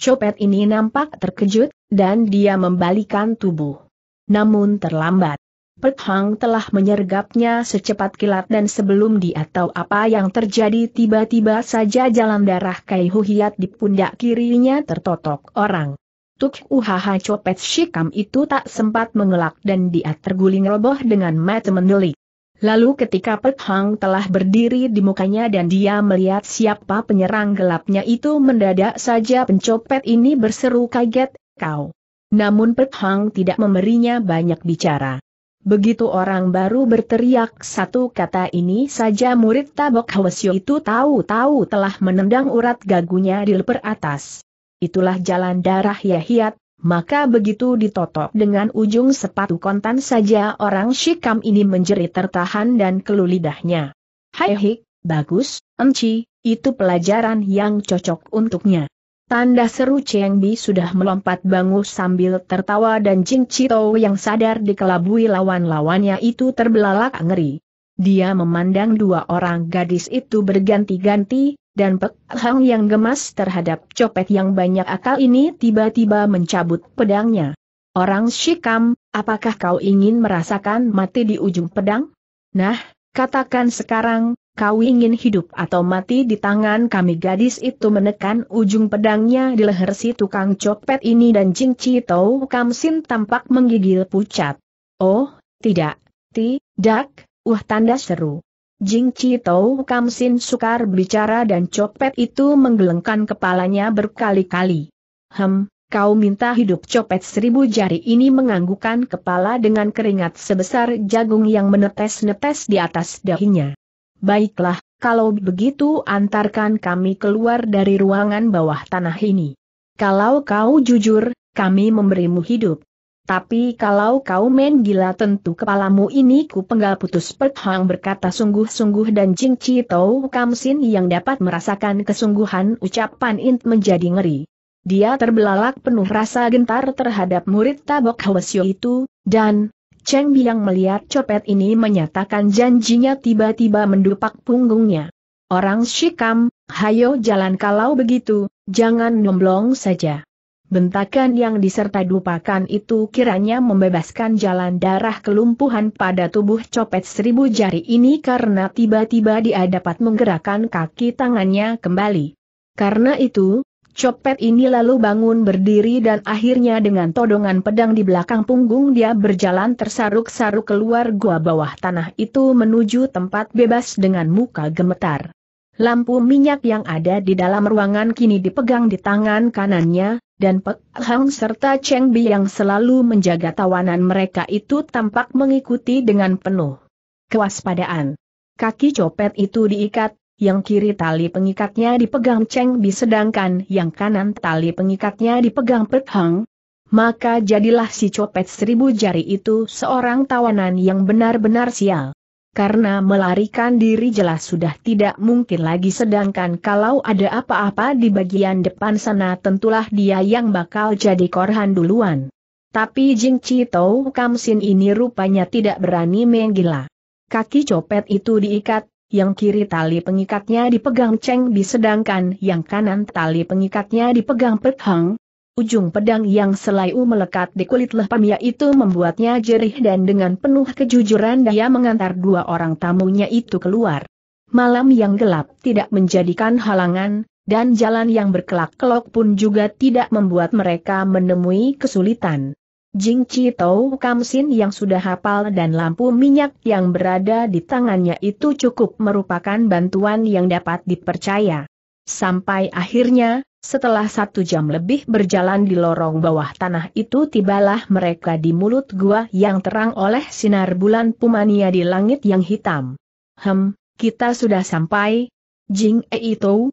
Copet ini nampak terkejut, dan dia membalikan tubuh. Namun terlambat. Pek Hang telah menyergapnya secepat kilat dan sebelum dia tahu apa yang terjadi tiba-tiba saja jalan darah Kai Huhiat di pundak kirinya tertotok orang. Tuk uhaha copet shikam itu tak sempat mengelak dan dia terguling roboh dengan mata mendelik. Lalu ketika Pek Hang telah berdiri di mukanya dan dia melihat siapa penyerang gelapnya itu mendadak saja pencopet ini berseru kaget, kau. Namun Pek Hang tidak memberinya banyak bicara. Begitu orang baru berteriak satu kata ini saja murid tabok Hwasyo itu tahu-tahu telah menendang urat gagunya di leper atas. Itulah jalan darah Yahyat, maka begitu ditotok dengan ujung sepatu kontan saja orang Shikam ini menjerit tertahan dan kelu lidahnya. Hai hik, bagus, enci, itu pelajaran yang cocok untuknya. Tanda seru Cheng Bi sudah melompat bangus sambil tertawa dan Jing Chito yang sadar dikelabui lawan-lawannya itu terbelalak ngeri. Dia memandang dua orang gadis itu berganti-ganti, dan Pek Hang yang gemas terhadap copet yang banyak akal ini tiba-tiba mencabut pedangnya. Orang Shikam, apakah kau ingin merasakan mati di ujung pedang? Nah, katakan sekarang, kau ingin hidup atau mati di tangan kami gadis itu menekan ujung pedangnya di leher si tukang copet ini dan Jing Chi Tau Sin tampak menggigil pucat. Oh, tidak, tidak, uh tanda seru. Jing Chi Tau Sin sukar bicara dan copet itu menggelengkan kepalanya berkali-kali. Hem, kau minta hidup copet seribu jari ini menganggukan kepala dengan keringat sebesar jagung yang menetes-netes di atas dahinya. Baiklah, kalau begitu antarkan kami keluar dari ruangan bawah tanah ini. Kalau kau jujur, kami memberimu hidup. Tapi kalau kau main gila tentu kepalamu ini ku penggal putus Pek berkata sungguh-sungguh dan Jing Chi Tau Kam Sin yang dapat merasakan kesungguhan ucapan Int menjadi ngeri. Dia terbelalak penuh rasa gentar terhadap murid tabok Hwasyo itu, dan, Cheng Biang melihat copet ini menyatakan janjinya tiba-tiba mendupak punggungnya. Orang Shikam, hayo jalan kalau begitu, jangan nomblong saja. Bentakan yang disertai dupakan itu kiranya membebaskan jalan darah kelumpuhan pada tubuh copet seribu jari ini karena tiba-tiba dia dapat menggerakkan kaki tangannya kembali. Karena itu, Copet ini lalu bangun berdiri dan akhirnya dengan todongan pedang di belakang punggung dia berjalan tersaruk-saruk keluar gua bawah tanah itu menuju tempat bebas dengan muka gemetar. Lampu minyak yang ada di dalam ruangan kini dipegang di tangan kanannya, dan Pek Hang serta Cheng Bi yang selalu menjaga tawanan mereka itu tampak mengikuti dengan penuh kewaspadaan. Kaki copet itu diikat, yang kiri tali pengikatnya dipegang Cheng Bi sedangkan yang kanan tali pengikatnya dipegang Pek Hang, maka jadilah si copet seribu jari itu seorang tawanan yang benar-benar sial. Karena melarikan diri jelas sudah tidak mungkin lagi sedangkan kalau ada apa-apa di bagian depan sana tentulah dia yang bakal jadi korhan duluan. Tapi Jing Chi Tau Kamsin ini rupanya tidak berani menggila. Kaki copet itu diikat, yang kiri tali pengikatnya dipegang Cheng Bi sedangkan yang kanan tali pengikatnya dipegang Pek Hang. Ujung pedang yang selaiu melekat di kulit Leh Pamia itu membuatnya jerih dan dengan penuh kejujuran dia mengantar dua orang tamunya itu keluar. Malam yang gelap tidak menjadikan halangan, dan jalan yang berkelak-kelok pun juga tidak membuat mereka menemui kesulitan. Jing Chi Tau Kamsin yang sudah hafal dan lampu minyak yang berada di tangannya itu cukup merupakan bantuan yang dapat dipercaya. Sampai akhirnya, setelah satu jam lebih berjalan di lorong bawah tanah itu tibalah mereka di mulut gua yang terang oleh sinar bulan Pumania di langit yang hitam. Hem, kita sudah sampai. Jing E itu.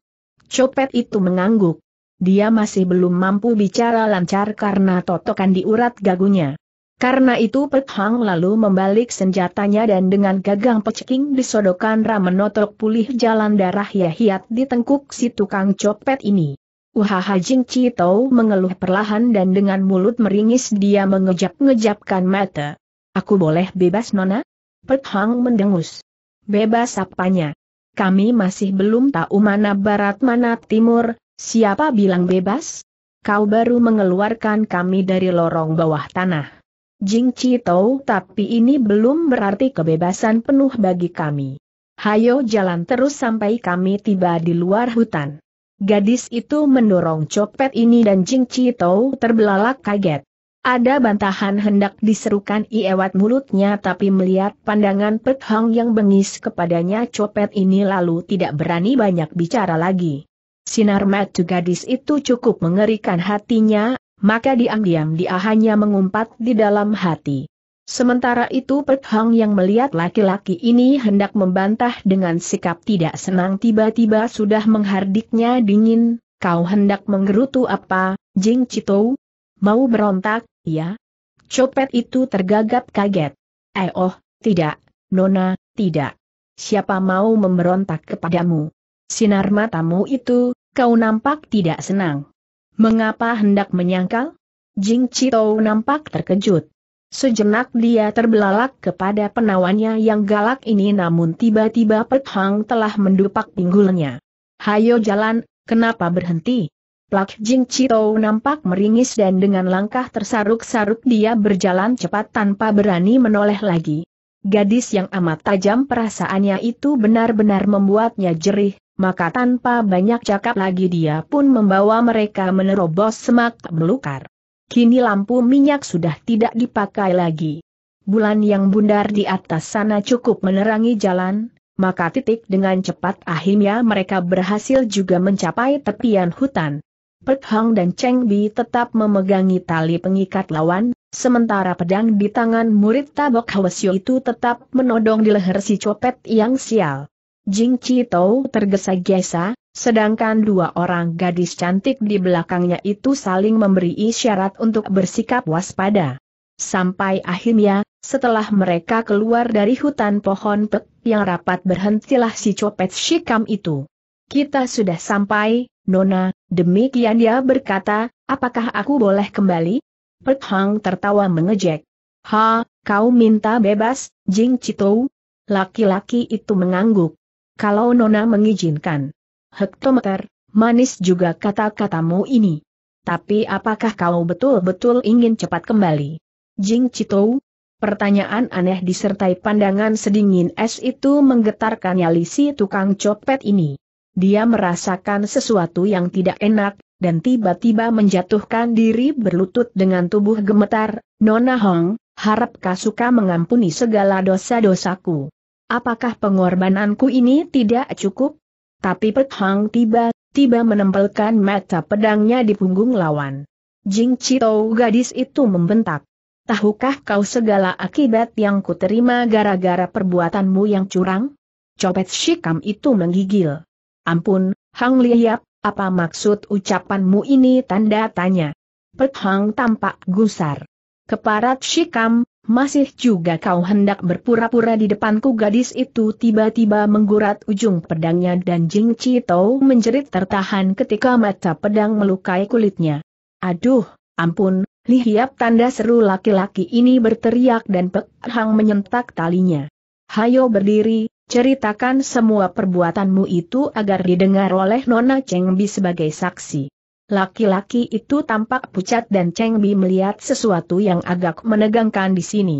Copet itu mengangguk dia masih belum mampu bicara lancar karena totokan di urat gagunya. Karena itu Pek Hang lalu membalik senjatanya dan dengan gagang peceking disodokan ramenotok pulih jalan darah Yahiat di tengkuk si tukang copet ini. Uhaha Jing Cito mengeluh perlahan dan dengan mulut meringis dia mengejap-ngejapkan mata. Aku boleh bebas Nona? Pek Hang mendengus. Bebas apanya? Kami masih belum tahu mana barat mana timur, Siapa bilang bebas? Kau baru mengeluarkan kami dari lorong bawah tanah. Jing Cito tapi ini belum berarti kebebasan penuh bagi kami. Hayo jalan terus sampai kami tiba di luar hutan. Gadis itu mendorong copet ini dan Jing Cito terbelalak kaget. Ada bantahan hendak diserukan iewat mulutnya tapi melihat pandangan Pek Hang yang bengis kepadanya copet ini lalu tidak berani banyak bicara lagi. Sinar mata gadis itu cukup mengerikan hatinya, maka diam-diam dia hanya mengumpat di dalam hati. Sementara itu Pek Hong yang melihat laki-laki ini hendak membantah dengan sikap tidak senang tiba-tiba sudah menghardiknya dingin, kau hendak menggerutu apa, Jing Cito? Mau berontak, ya? Copet itu tergagap kaget. Eh oh, tidak, Nona, tidak. Siapa mau memberontak kepadamu? Sinar matamu itu, Kau nampak tidak senang. Mengapa hendak menyangkal? Jing Chito nampak terkejut. Sejenak dia terbelalak kepada penawannya yang galak ini namun tiba-tiba Pek Hang telah mendupak pinggulnya. Hayo jalan, kenapa berhenti? Plak Jing Chito nampak meringis dan dengan langkah tersaruk-saruk dia berjalan cepat tanpa berani menoleh lagi. Gadis yang amat tajam perasaannya itu benar-benar membuatnya jerih, maka tanpa banyak cakap lagi dia pun membawa mereka menerobos semak belukar. Kini lampu minyak sudah tidak dipakai lagi. Bulan yang bundar di atas sana cukup menerangi jalan, maka titik dengan cepat akhirnya mereka berhasil juga mencapai tepian hutan. Pek Hang dan Cheng Bi tetap memegangi tali pengikat lawan, sementara pedang di tangan murid tabok Hwasyo itu tetap menodong di leher si copet yang sial. Jing Chitou tergesa-gesa, sedangkan dua orang gadis cantik di belakangnya itu saling memberi isyarat untuk bersikap waspada. Sampai akhirnya, setelah mereka keluar dari hutan pohon pek yang rapat berhentilah si copet shikam itu. Kita sudah sampai, Nona, demikian dia berkata, apakah aku boleh kembali? Pek Hang tertawa mengejek. Ha, kau minta bebas, Jing Chitou? Laki-laki itu mengangguk kalau Nona mengizinkan. Hektometer, manis juga kata-katamu ini. Tapi apakah kau betul-betul ingin cepat kembali? Jing Chitou? Pertanyaan aneh disertai pandangan sedingin es itu menggetarkan nyali si tukang copet ini. Dia merasakan sesuatu yang tidak enak, dan tiba-tiba menjatuhkan diri berlutut dengan tubuh gemetar, Nona Hong, harap kau suka mengampuni segala dosa-dosaku. Apakah pengorbananku ini tidak cukup? Tapi Pek Hang tiba-tiba menempelkan mata pedangnya di punggung lawan. Jing Chito gadis itu membentak. Tahukah kau segala akibat yang kuterima gara-gara perbuatanmu yang curang? Copet Shikam itu menggigil. Ampun, Hang Liap, apa maksud ucapanmu ini tanda tanya? Pek Hang tampak gusar. Keparat Shikam, masih juga kau hendak berpura-pura di depanku gadis itu tiba-tiba menggurat ujung pedangnya dan Jing Chito menjerit tertahan ketika mata pedang melukai kulitnya. Aduh, ampun, lihiap tanda seru laki-laki ini berteriak dan Pek Hang menyentak talinya. Hayo berdiri, ceritakan semua perbuatanmu itu agar didengar oleh Nona Cheng Bi sebagai saksi. Laki-laki itu tampak pucat dan Cheng Bi melihat sesuatu yang agak menegangkan di sini.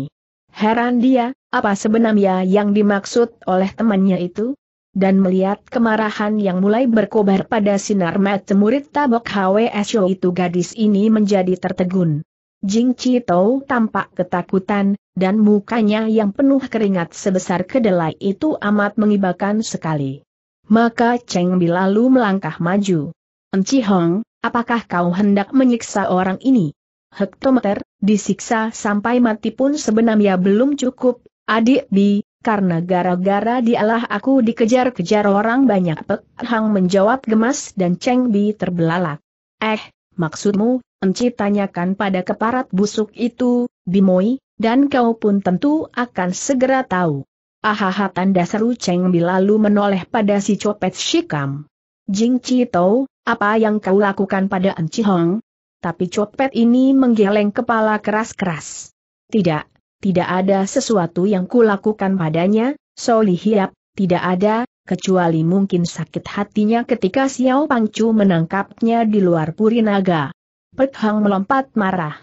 Heran dia, apa sebenarnya yang dimaksud oleh temannya itu? Dan melihat kemarahan yang mulai berkobar pada sinar mata murid tabok HWSO itu gadis ini menjadi tertegun. Jing Chitou tampak ketakutan, dan mukanya yang penuh keringat sebesar kedelai itu amat mengibakan sekali. Maka Cheng Bi lalu melangkah maju. Enci Hong, Apakah kau hendak menyiksa orang ini? Hektometer, disiksa sampai mati pun sebenarnya belum cukup, adik bi, karena gara-gara dialah aku dikejar-kejar orang banyak Pek Hang menjawab gemas dan Cheng Bi terbelalak. Eh, maksudmu, Enci tanyakan pada keparat busuk itu, Bimoi, dan kau pun tentu akan segera tahu. Ahaha tanda seru Cheng Bi lalu menoleh pada si copet Shikam. Jing Chi Tau, apa yang kau lakukan pada Enci Hong? Tapi copet ini menggeleng kepala keras-keras. Tidak, tidak ada sesuatu yang kulakukan padanya, Soli Hiap, tidak ada, kecuali mungkin sakit hatinya ketika Xiao Pangcu menangkapnya di luar Purinaga. Pek Hang melompat marah.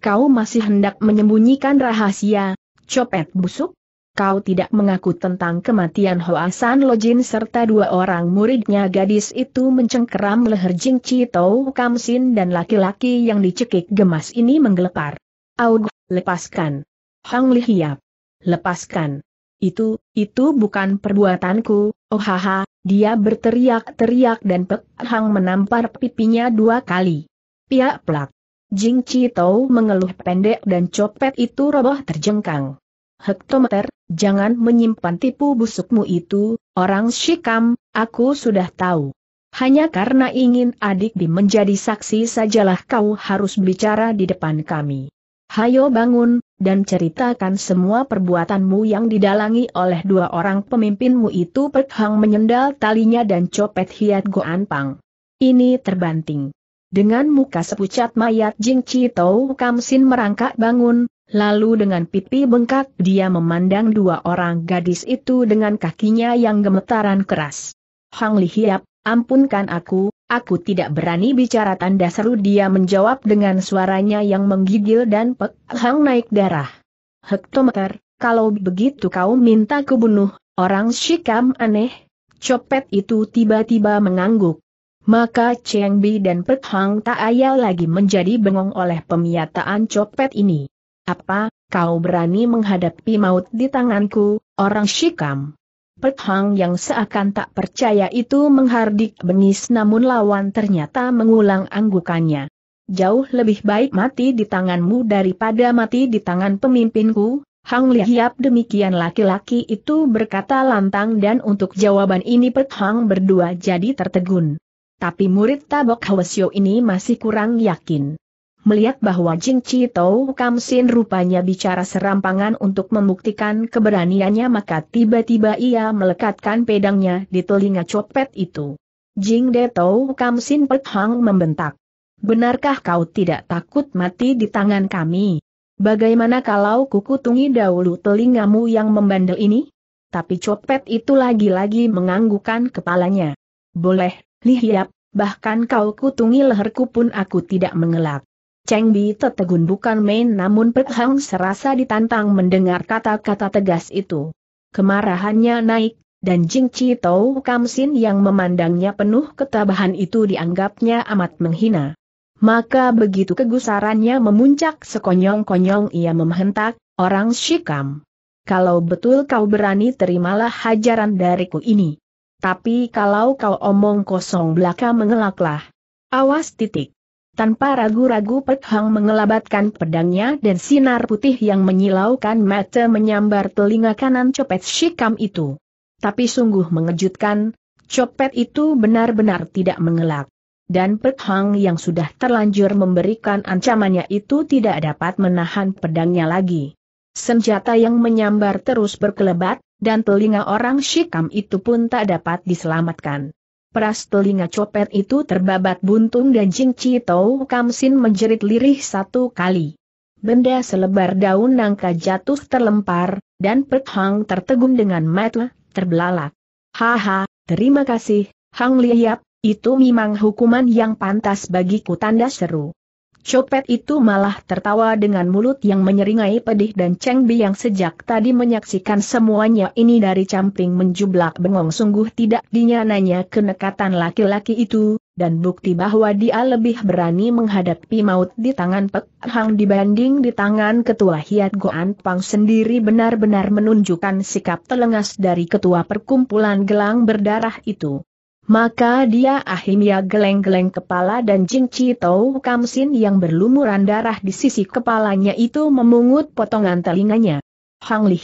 Kau masih hendak menyembunyikan rahasia, copet busuk? kau tidak mengaku tentang kematian Hoasan Lojin serta dua orang muridnya gadis itu mencengkeram leher Jing Chito Kamsin dan laki-laki yang dicekik gemas ini menggelepar. Aug, lepaskan. Hang Li Lepaskan. Itu, itu bukan perbuatanku, oh dia berteriak-teriak dan Pek Hang menampar pipinya dua kali. Pia plak. Jing Tau mengeluh pendek dan copet itu roboh terjengkang. Hektometer, jangan menyimpan tipu busukmu itu, orang Shikam, aku sudah tahu. Hanya karena ingin adik di menjadi saksi sajalah kau harus bicara di depan kami. Hayo bangun, dan ceritakan semua perbuatanmu yang didalangi oleh dua orang pemimpinmu itu Pek Hang menyendal talinya dan copet hiat Goan Pang. Ini terbanting. Dengan muka sepucat mayat Jing Chi Tau Kam Sin merangkak bangun, Lalu dengan pipi bengkak dia memandang dua orang gadis itu dengan kakinya yang gemetaran keras. Hang Li ampunkan aku, aku tidak berani bicara tanda seru dia menjawab dengan suaranya yang menggigil dan pek Hang naik darah. Hektometer, kalau begitu kau minta kubunuh, orang Shikam aneh. Copet itu tiba-tiba mengangguk. Maka Cheng Bi dan Pek Hang tak ayal lagi menjadi bengong oleh pemiataan copet ini. Apa, kau berani menghadapi maut di tanganku, orang Shikam? Pethang yang seakan tak percaya itu menghardik bengis namun lawan ternyata mengulang anggukannya. Jauh lebih baik mati di tanganmu daripada mati di tangan pemimpinku, Hang Lihiap demikian laki-laki itu berkata lantang dan untuk jawaban ini Pethang berdua jadi tertegun. Tapi murid tabok Hwasyo ini masih kurang yakin melihat bahwa Jing Chi Tou Kam Sin rupanya bicara serampangan untuk membuktikan keberaniannya maka tiba-tiba ia melekatkan pedangnya di telinga copet itu. Jing De Tou Kam Sin Pek Hang membentak. Benarkah kau tidak takut mati di tangan kami? Bagaimana kalau kukutungi dahulu telingamu yang membandel ini? Tapi copet itu lagi-lagi menganggukkan kepalanya. Boleh, lihiap, bahkan kau kutungi leherku pun aku tidak mengelak. Cheng Bi tertegun bukan main namun Pek Hang serasa ditantang mendengar kata-kata tegas itu. Kemarahannya naik, dan Jing Chi Tau Sin yang memandangnya penuh ketabahan itu dianggapnya amat menghina. Maka begitu kegusarannya memuncak sekonyong-konyong ia memhentak, orang Shikam. Kalau betul kau berani terimalah hajaran dariku ini. Tapi kalau kau omong kosong belaka mengelaklah. Awas titik. Tanpa ragu-ragu Pek Hang mengelabatkan pedangnya dan sinar putih yang menyilaukan mata menyambar telinga kanan copet Shikam itu. Tapi sungguh mengejutkan, copet itu benar-benar tidak mengelak. Dan Pek Hang yang sudah terlanjur memberikan ancamannya itu tidak dapat menahan pedangnya lagi. Senjata yang menyambar terus berkelebat, dan telinga orang Shikam itu pun tak dapat diselamatkan. Peras telinga copet itu terbabat buntung dan Jing Chi Tau Kamsin menjerit lirih satu kali. Benda selebar daun nangka jatuh terlempar, dan Pek Hang tertegun dengan mata, terbelalak. Haha, terima kasih, Hang Liap, itu memang hukuman yang pantas bagiku tanda seru. Copet itu malah tertawa dengan mulut yang menyeringai pedih dan Cheng Bi yang sejak tadi menyaksikan semuanya ini dari camping menjublak bengong sungguh tidak dinyananya kenekatan laki-laki itu, dan bukti bahwa dia lebih berani menghadapi maut di tangan Pek Hang dibanding di tangan ketua Hiat Goan Pang sendiri benar-benar menunjukkan sikap telengas dari ketua perkumpulan gelang berdarah itu. Maka dia akhirnya geleng-geleng kepala dan Jing Chi Tau Kamsin yang berlumuran darah di sisi kepalanya itu memungut potongan telinganya. Hang Li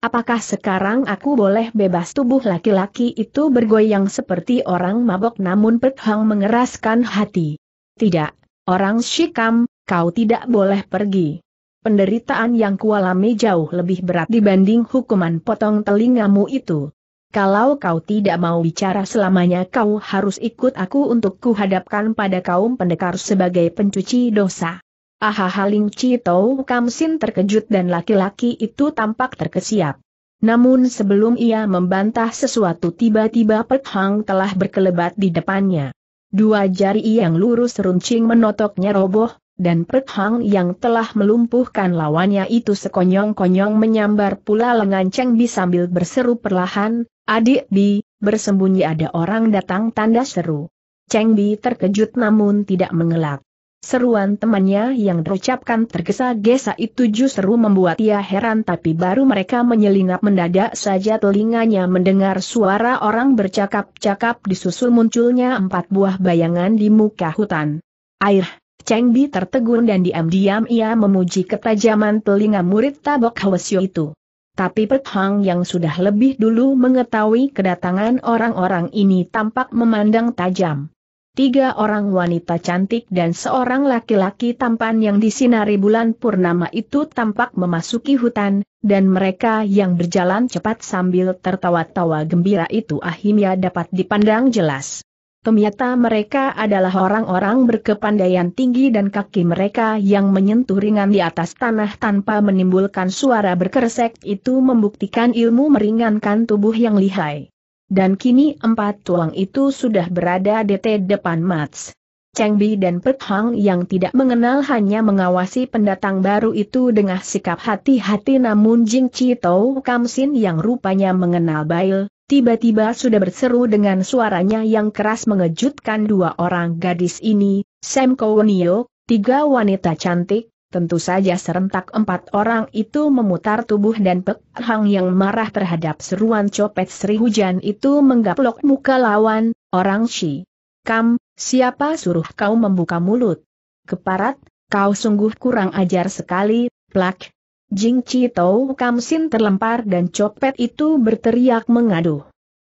apakah sekarang aku boleh bebas tubuh laki-laki itu bergoyang seperti orang mabok namun Pek Hang mengeraskan hati. Tidak, orang Shikam, kau tidak boleh pergi. Penderitaan yang kualami jauh lebih berat dibanding hukuman potong telingamu itu kalau kau tidak mau bicara selamanya kau harus ikut aku untuk kuhadapkan pada kaum pendekar sebagai pencuci dosa. Aha Haling Cito Kamsin terkejut dan laki-laki itu tampak terkesiap. Namun sebelum ia membantah sesuatu tiba-tiba Pek Hang telah berkelebat di depannya. Dua jari yang lurus runcing menotoknya roboh, dan Pek Hang yang telah melumpuhkan lawannya itu sekonyong-konyong menyambar pula lengan Cheng Bi sambil berseru perlahan, adik Bi, bersembunyi ada orang datang tanda seru. Cheng Bi terkejut namun tidak mengelak. Seruan temannya yang terucapkan tergesa-gesa itu justru membuat ia heran tapi baru mereka menyelinap mendadak saja telinganya mendengar suara orang bercakap-cakap disusul munculnya empat buah bayangan di muka hutan. Air, Cheng Bi tertegun dan diam-diam ia memuji ketajaman telinga murid tabok Hwasyo itu. Tapi Pek Hang yang sudah lebih dulu mengetahui kedatangan orang-orang ini tampak memandang tajam. Tiga orang wanita cantik dan seorang laki-laki tampan yang disinari bulan purnama itu tampak memasuki hutan, dan mereka yang berjalan cepat sambil tertawa-tawa gembira itu akhirnya dapat dipandang jelas. Ternyata mereka adalah orang-orang berkepandaian tinggi dan kaki mereka yang menyentuh ringan di atas tanah tanpa menimbulkan suara berkeresek itu membuktikan ilmu meringankan tubuh yang lihai. Dan kini empat tuang itu sudah berada di depan Mats. Cheng Bi dan Pek Hang yang tidak mengenal hanya mengawasi pendatang baru itu dengan sikap hati-hati namun Jing Chi Tau Kam Sin yang rupanya mengenal Bail, tiba-tiba sudah berseru dengan suaranya yang keras mengejutkan dua orang gadis ini, Sam Kowonio, tiga wanita cantik, tentu saja serentak empat orang itu memutar tubuh dan Pek Hang yang marah terhadap seruan copet Sri Hujan itu menggaplok muka lawan, orang Shi. Kam, siapa suruh kau membuka mulut? Keparat, kau sungguh kurang ajar sekali, plak, Jing Chi Tau Kamsin terlempar dan copet itu berteriak mengadu.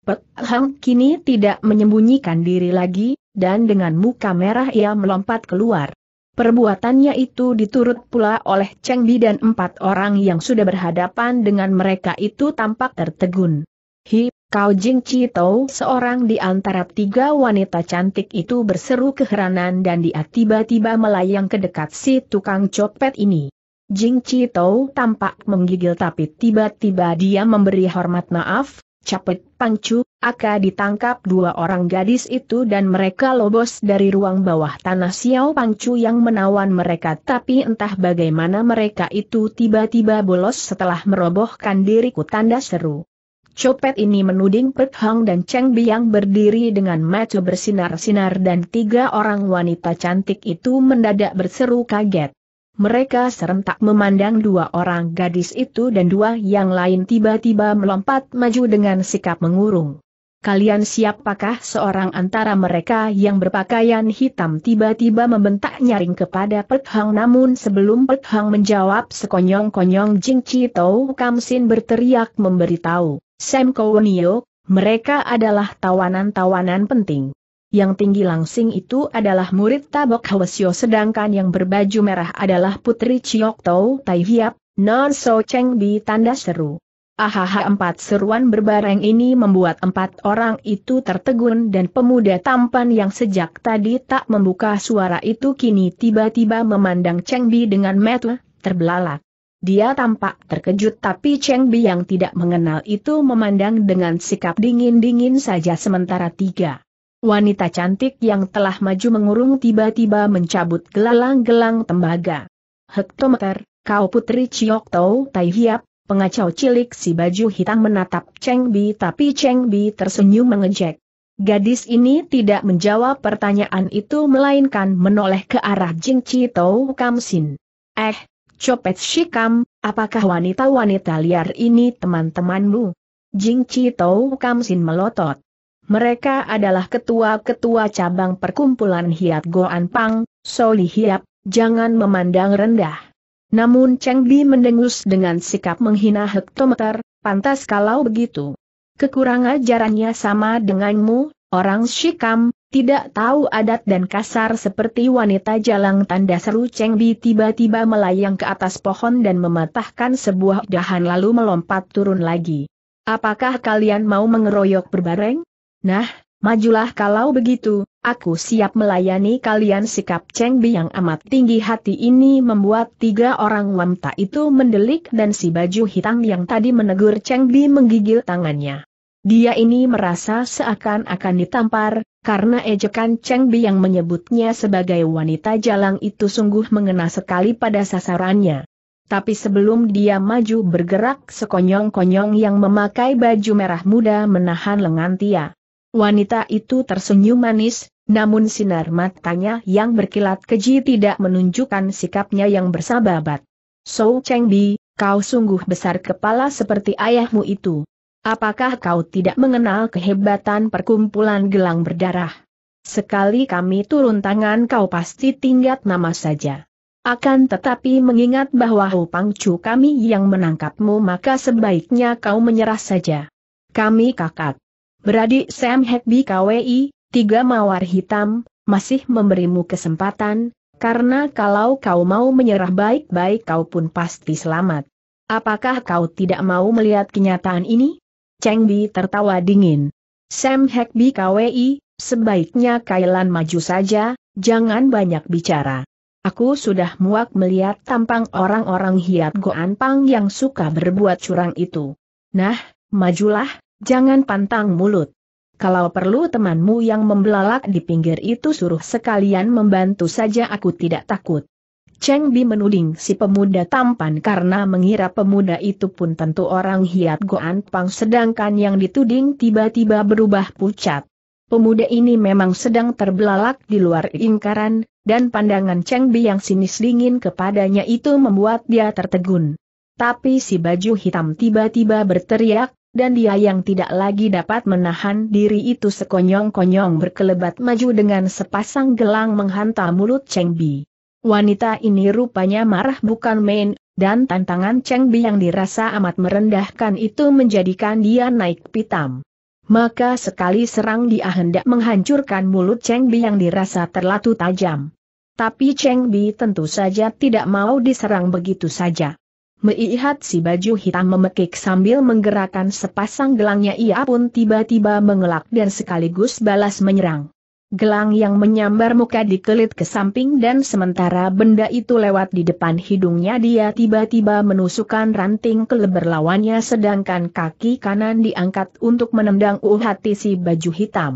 Pek Hang kini tidak menyembunyikan diri lagi, dan dengan muka merah ia melompat keluar. Perbuatannya itu diturut pula oleh Cheng Bi dan empat orang yang sudah berhadapan dengan mereka itu tampak tertegun. Hi, kau Jing Chi Tau seorang di antara tiga wanita cantik itu berseru keheranan dan dia tiba-tiba melayang ke dekat si tukang copet ini. Jing Chi Tou tampak menggigil tapi tiba-tiba dia memberi hormat maaf, capek Pangcu. aka ditangkap dua orang gadis itu dan mereka lobos dari ruang bawah tanah Xiao Pangcu yang menawan mereka tapi entah bagaimana mereka itu tiba-tiba bolos setelah merobohkan diriku tanda seru. Copet ini menuding Pek Hang dan Cheng Biang berdiri dengan mata bersinar-sinar dan tiga orang wanita cantik itu mendadak berseru kaget. Mereka serentak memandang dua orang gadis itu dan dua yang lain tiba-tiba melompat maju dengan sikap mengurung. Kalian siapakah seorang antara mereka yang berpakaian hitam tiba-tiba membentak nyaring kepada Pek namun sebelum Pek menjawab sekonyong-konyong Jing Chi Tou Kam Sin berteriak memberitahu, Sam Kowonio, mereka adalah tawanan-tawanan penting. Yang tinggi langsing itu adalah murid Tabok Hwasyo sedangkan yang berbaju merah adalah putri Chiok Tau Tai Hiap, Non So Cheng Bi tanda seru. Ahaha empat seruan berbareng ini membuat empat orang itu tertegun dan pemuda tampan yang sejak tadi tak membuka suara itu kini tiba-tiba memandang Cheng Bi dengan metu, terbelalak. Dia tampak terkejut tapi Cheng Bi yang tidak mengenal itu memandang dengan sikap dingin-dingin saja sementara tiga Wanita cantik yang telah maju mengurung tiba-tiba mencabut gelalang-gelang tembaga. Hektometer, kau putri Ciok Tau Tai Hiap, pengacau cilik si baju hitam menatap Cheng Bi tapi Cheng Bi tersenyum mengejek. Gadis ini tidak menjawab pertanyaan itu melainkan menoleh ke arah Jing Chi Tau Kam Sin. Eh, Copet Shikam, apakah wanita-wanita liar ini teman-temanmu? Jing Chi Tau Kam Sin melotot. Mereka adalah ketua-ketua cabang perkumpulan Hiat Goan Pang, Soli Hiap, jangan memandang rendah. Namun Cheng Bi mendengus dengan sikap menghina hektometer, pantas kalau begitu. Kekurangan ajarannya sama denganmu, orang Shikam, tidak tahu adat dan kasar seperti wanita jalang tanda seru Cheng Bi tiba-tiba melayang ke atas pohon dan mematahkan sebuah dahan lalu melompat turun lagi. Apakah kalian mau mengeroyok berbareng? Nah, majulah kalau begitu, aku siap melayani kalian sikap Cheng Bi yang amat tinggi hati ini membuat tiga orang wamta itu mendelik dan si baju hitam yang tadi menegur Cheng Bi menggigil tangannya. Dia ini merasa seakan-akan ditampar, karena ejekan Cheng Bi yang menyebutnya sebagai wanita jalang itu sungguh mengena sekali pada sasarannya. Tapi sebelum dia maju bergerak sekonyong-konyong yang memakai baju merah muda menahan lengan Tia. Wanita itu tersenyum manis, namun sinar matanya yang berkilat keji tidak menunjukkan sikapnya yang bersababat. So Cheng Bi, kau sungguh besar kepala seperti ayahmu itu. Apakah kau tidak mengenal kehebatan perkumpulan gelang berdarah? Sekali kami turun tangan kau pasti tinggat nama saja. Akan tetapi mengingat bahwa Chu kami yang menangkapmu maka sebaiknya kau menyerah saja. Kami kakak. Beradik Sam Hekbi KWI, tiga mawar hitam, masih memberimu kesempatan, karena kalau kau mau menyerah baik-baik kau pun pasti selamat. Apakah kau tidak mau melihat kenyataan ini? Cheng Bi tertawa dingin. Sam Hekbi KWI, sebaiknya Kailan maju saja, jangan banyak bicara. Aku sudah muak melihat tampang orang-orang hiat Goan Pang yang suka berbuat curang itu. Nah, majulah, Jangan pantang mulut. Kalau perlu temanmu yang membelalak di pinggir itu suruh sekalian membantu saja aku tidak takut. Cheng Bi menuding si pemuda tampan karena mengira pemuda itu pun tentu orang hiat Goan Pang sedangkan yang dituding tiba-tiba berubah pucat. Pemuda ini memang sedang terbelalak di luar ingkaran, dan pandangan Cheng Bi yang sinis dingin kepadanya itu membuat dia tertegun. Tapi si baju hitam tiba-tiba berteriak, dan dia yang tidak lagi dapat menahan diri itu sekonyong-konyong berkelebat maju dengan sepasang gelang menghantam mulut Cheng Bi. Wanita ini rupanya marah bukan main, dan tantangan Cheng Bi yang dirasa amat merendahkan itu menjadikan dia naik pitam. Maka sekali serang dia hendak menghancurkan mulut Cheng Bi yang dirasa terlatu tajam. Tapi Cheng Bi tentu saja tidak mau diserang begitu saja. Melihat si baju hitam memekik sambil menggerakkan sepasang gelangnya ia pun tiba-tiba mengelak dan sekaligus balas menyerang. Gelang yang menyambar muka dikelit ke samping dan sementara benda itu lewat di depan hidungnya dia tiba-tiba menusukkan ranting ke leber lawannya sedangkan kaki kanan diangkat untuk menendang uh hati si baju hitam.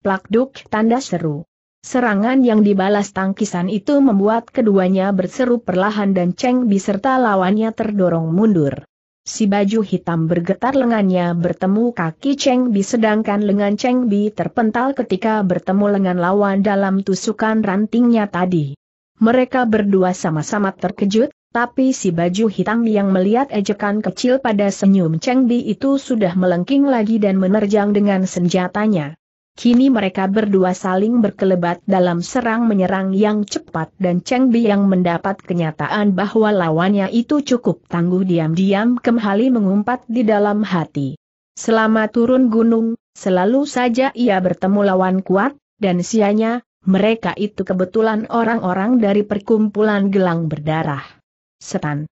Plakduk tanda seru. Serangan yang dibalas tangkisan itu membuat keduanya berseru perlahan dan Cheng Bi serta lawannya terdorong mundur. Si baju hitam bergetar lengannya bertemu kaki Cheng Bi sedangkan lengan Cheng Bi terpental ketika bertemu lengan lawan dalam tusukan rantingnya tadi. Mereka berdua sama-sama terkejut, tapi si baju hitam yang melihat ejekan kecil pada senyum Cheng Bi itu sudah melengking lagi dan menerjang dengan senjatanya. Kini mereka berdua saling berkelebat dalam serang-menyerang yang cepat dan Cheng yang mendapat kenyataan bahwa lawannya itu cukup tangguh diam-diam kembali mengumpat di dalam hati. Selama turun gunung, selalu saja ia bertemu lawan kuat, dan sianya, mereka itu kebetulan orang-orang dari perkumpulan gelang berdarah. Setan.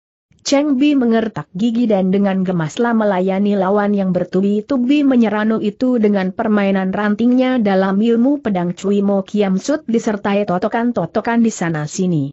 Cheng Bi mengertak gigi dan dengan gemaslah melayani lawan yang bertubi-tubi menyerano itu dengan permainan rantingnya dalam ilmu pedang Cui Mo Kiam Sut disertai totokan-totokan di sana-sini.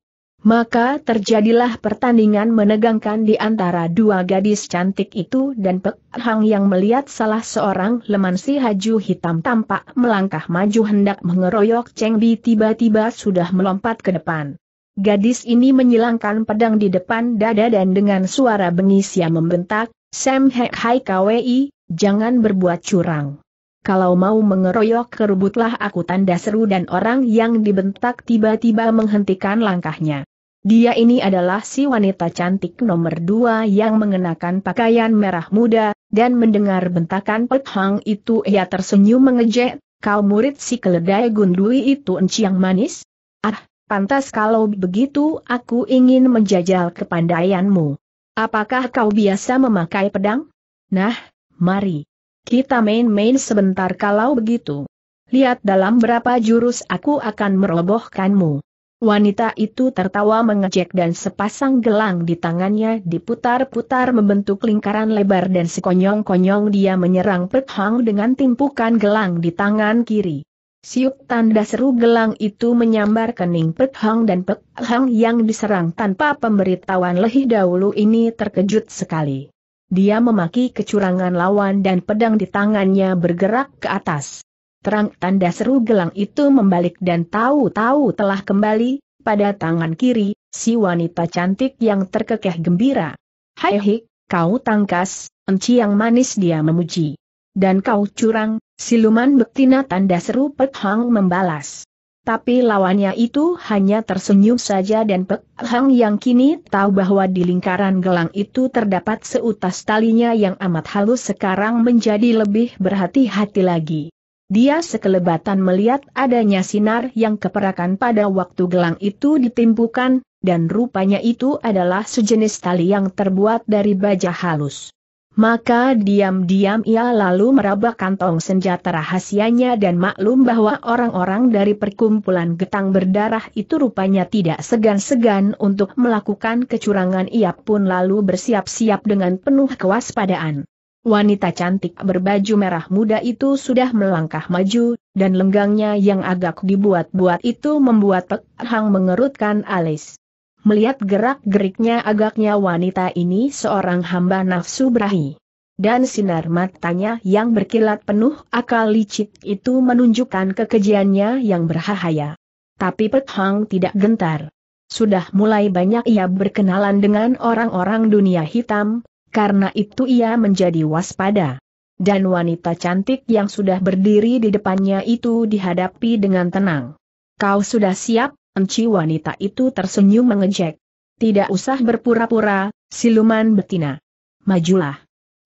Maka terjadilah pertandingan menegangkan di antara dua gadis cantik itu dan Pek Hang yang melihat salah seorang leman si haju hitam tampak melangkah maju hendak mengeroyok Cheng Bi tiba-tiba sudah melompat ke depan. Gadis ini menyilangkan pedang di depan dada dan dengan suara bengis ia membentak, Sam Hek Hai KWI, jangan berbuat curang. Kalau mau mengeroyok kerubutlah aku tanda seru dan orang yang dibentak tiba-tiba menghentikan langkahnya. Dia ini adalah si wanita cantik nomor dua yang mengenakan pakaian merah muda, dan mendengar bentakan Pek Hang itu ia tersenyum mengejek, kau murid si keledai gundui itu enci yang manis? Ah, Pantas kalau begitu aku ingin menjajal kepandaianmu. Apakah kau biasa memakai pedang? Nah, mari. Kita main-main sebentar kalau begitu. Lihat dalam berapa jurus aku akan merobohkanmu. Wanita itu tertawa mengejek dan sepasang gelang di tangannya diputar-putar membentuk lingkaran lebar dan sekonyong-konyong dia menyerang Pek Hang dengan timpukan gelang di tangan kiri. Siup tanda seru gelang itu menyambar kening Pek Hang dan Pek Hang yang diserang tanpa pemberitahuan lebih dahulu ini terkejut sekali. Dia memaki kecurangan lawan dan pedang di tangannya bergerak ke atas. Terang tanda seru gelang itu membalik dan tahu-tahu telah kembali, pada tangan kiri, si wanita cantik yang terkekeh gembira. Hai hik, kau tangkas, enci yang manis dia memuji. Dan kau curang, Siluman betina tanda seru Pek Hang membalas. Tapi lawannya itu hanya tersenyum saja dan Pek Hang yang kini tahu bahwa di lingkaran gelang itu terdapat seutas talinya yang amat halus sekarang menjadi lebih berhati-hati lagi. Dia sekelebatan melihat adanya sinar yang keperakan pada waktu gelang itu ditimpukan, dan rupanya itu adalah sejenis tali yang terbuat dari baja halus. Maka diam-diam ia lalu meraba kantong senjata rahasianya dan maklum bahwa orang-orang dari perkumpulan getang berdarah itu rupanya tidak segan-segan untuk melakukan kecurangan ia pun lalu bersiap-siap dengan penuh kewaspadaan. Wanita cantik berbaju merah muda itu sudah melangkah maju, dan lenggangnya yang agak dibuat-buat itu membuat Pek Hang mengerutkan alis. Melihat gerak-geriknya agaknya wanita ini seorang hamba nafsu berahi. Dan sinar matanya yang berkilat penuh akal licik itu menunjukkan kekejiannya yang berbahaya. Tapi Pek tidak gentar. Sudah mulai banyak ia berkenalan dengan orang-orang dunia hitam, karena itu ia menjadi waspada dan wanita cantik yang sudah berdiri di depannya itu dihadapi dengan tenang. Kau sudah siap? Enci wanita itu tersenyum mengejek. Tidak usah berpura-pura, siluman betina. Majulah.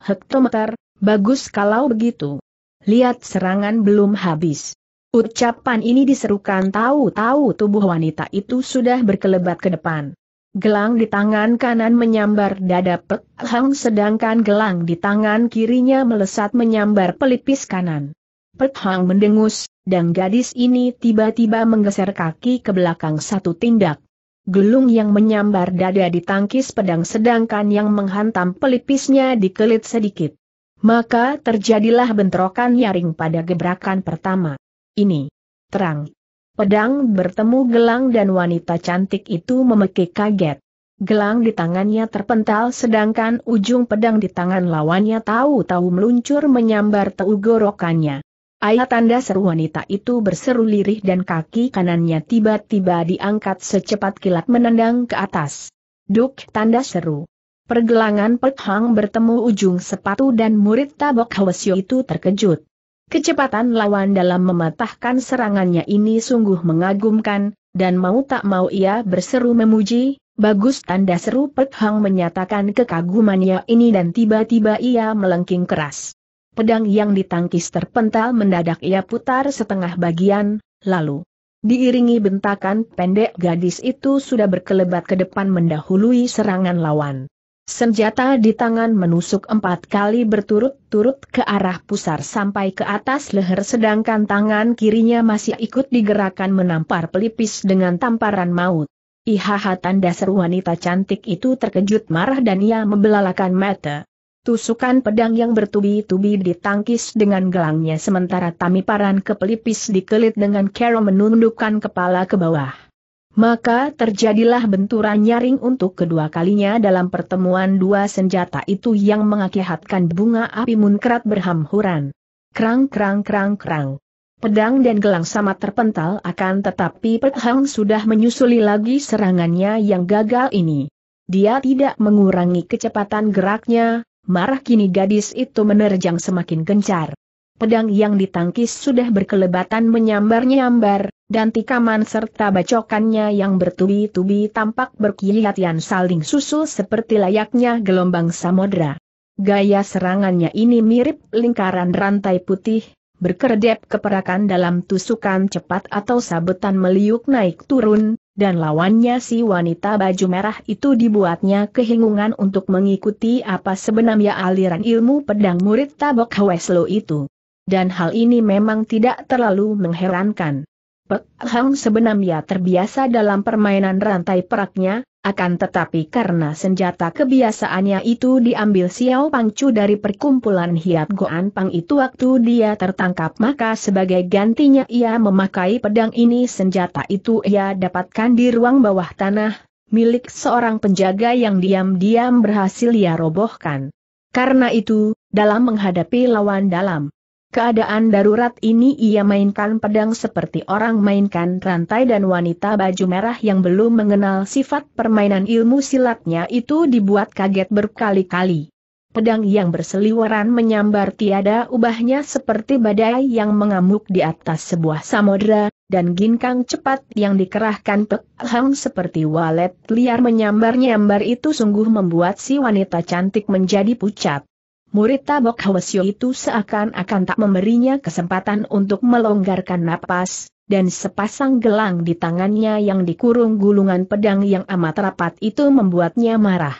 Hektometer, bagus kalau begitu. Lihat serangan belum habis. Ucapan ini diserukan tahu-tahu tubuh wanita itu sudah berkelebat ke depan. Gelang di tangan kanan menyambar dada Pek Hang sedangkan gelang di tangan kirinya melesat menyambar pelipis kanan. Pet mendengus, dan gadis ini tiba-tiba menggeser kaki ke belakang satu tindak. Gelung yang menyambar dada ditangkis pedang sedangkan yang menghantam pelipisnya dikelit sedikit. Maka terjadilah bentrokan nyaring pada gebrakan pertama. Ini. Terang. Pedang bertemu gelang dan wanita cantik itu memekik kaget. Gelang di tangannya terpental sedangkan ujung pedang di tangan lawannya tahu-tahu meluncur menyambar teu gorokannya. Ayah tanda seru wanita itu berseru lirih dan kaki kanannya tiba-tiba diangkat secepat kilat menendang ke atas. Duk tanda seru. Pergelangan Hang bertemu ujung sepatu dan murid tabok Hwasyo itu terkejut. Kecepatan lawan dalam mematahkan serangannya ini sungguh mengagumkan, dan mau tak mau ia berseru memuji, bagus tanda seru Hang menyatakan kekagumannya ini dan tiba-tiba ia melengking keras pedang yang ditangkis terpental mendadak ia putar setengah bagian, lalu diiringi bentakan pendek gadis itu sudah berkelebat ke depan mendahului serangan lawan. Senjata di tangan menusuk empat kali berturut-turut ke arah pusar sampai ke atas leher sedangkan tangan kirinya masih ikut digerakkan menampar pelipis dengan tamparan maut. Ihaha tanda seru wanita cantik itu terkejut marah dan ia membelalakan mata. Tusukan pedang yang bertubi-tubi ditangkis dengan gelangnya sementara tamiparan kepelipis dikelit dengan kero menundukkan kepala ke bawah. Maka terjadilah benturan nyaring untuk kedua kalinya dalam pertemuan dua senjata itu yang mengakihatkan bunga api munkrat berhamburan. Krang krang krang krang. Pedang dan gelang sama terpental akan tetapi Pethang sudah menyusuli lagi serangannya yang gagal ini. Dia tidak mengurangi kecepatan geraknya, marah kini gadis itu menerjang semakin gencar. Pedang yang ditangkis sudah berkelebatan menyambar-nyambar, dan tikaman serta bacokannya yang bertubi-tubi tampak berkilatian saling susul seperti layaknya gelombang samodra. Gaya serangannya ini mirip lingkaran rantai putih, berkedip keperakan dalam tusukan cepat atau sabetan meliuk naik turun, dan lawannya si wanita baju merah itu dibuatnya kehingungan untuk mengikuti apa sebenarnya aliran ilmu pedang murid Tabok Hweslo itu. Dan hal ini memang tidak terlalu mengherankan. Pek Hang sebenarnya terbiasa dalam permainan rantai peraknya, akan tetapi karena senjata kebiasaannya itu diambil Xiao Pangcu dari perkumpulan Hiap Goan Pang itu waktu dia tertangkap maka sebagai gantinya ia memakai pedang ini senjata itu ia dapatkan di ruang bawah tanah, milik seorang penjaga yang diam-diam berhasil ia robohkan. Karena itu, dalam menghadapi lawan dalam, Keadaan darurat ini ia mainkan pedang seperti orang mainkan rantai dan wanita baju merah yang belum mengenal sifat permainan ilmu silatnya itu dibuat kaget berkali-kali. Pedang yang berseliweran menyambar tiada ubahnya seperti badai yang mengamuk di atas sebuah samudera, dan ginkang cepat yang dikerahkan Pek Hang seperti walet liar menyambar-nyambar itu sungguh membuat si wanita cantik menjadi pucat. Murid Tabok Hwasyo itu seakan-akan tak memberinya kesempatan untuk melonggarkan napas, dan sepasang gelang di tangannya yang dikurung gulungan pedang yang amat rapat itu membuatnya marah.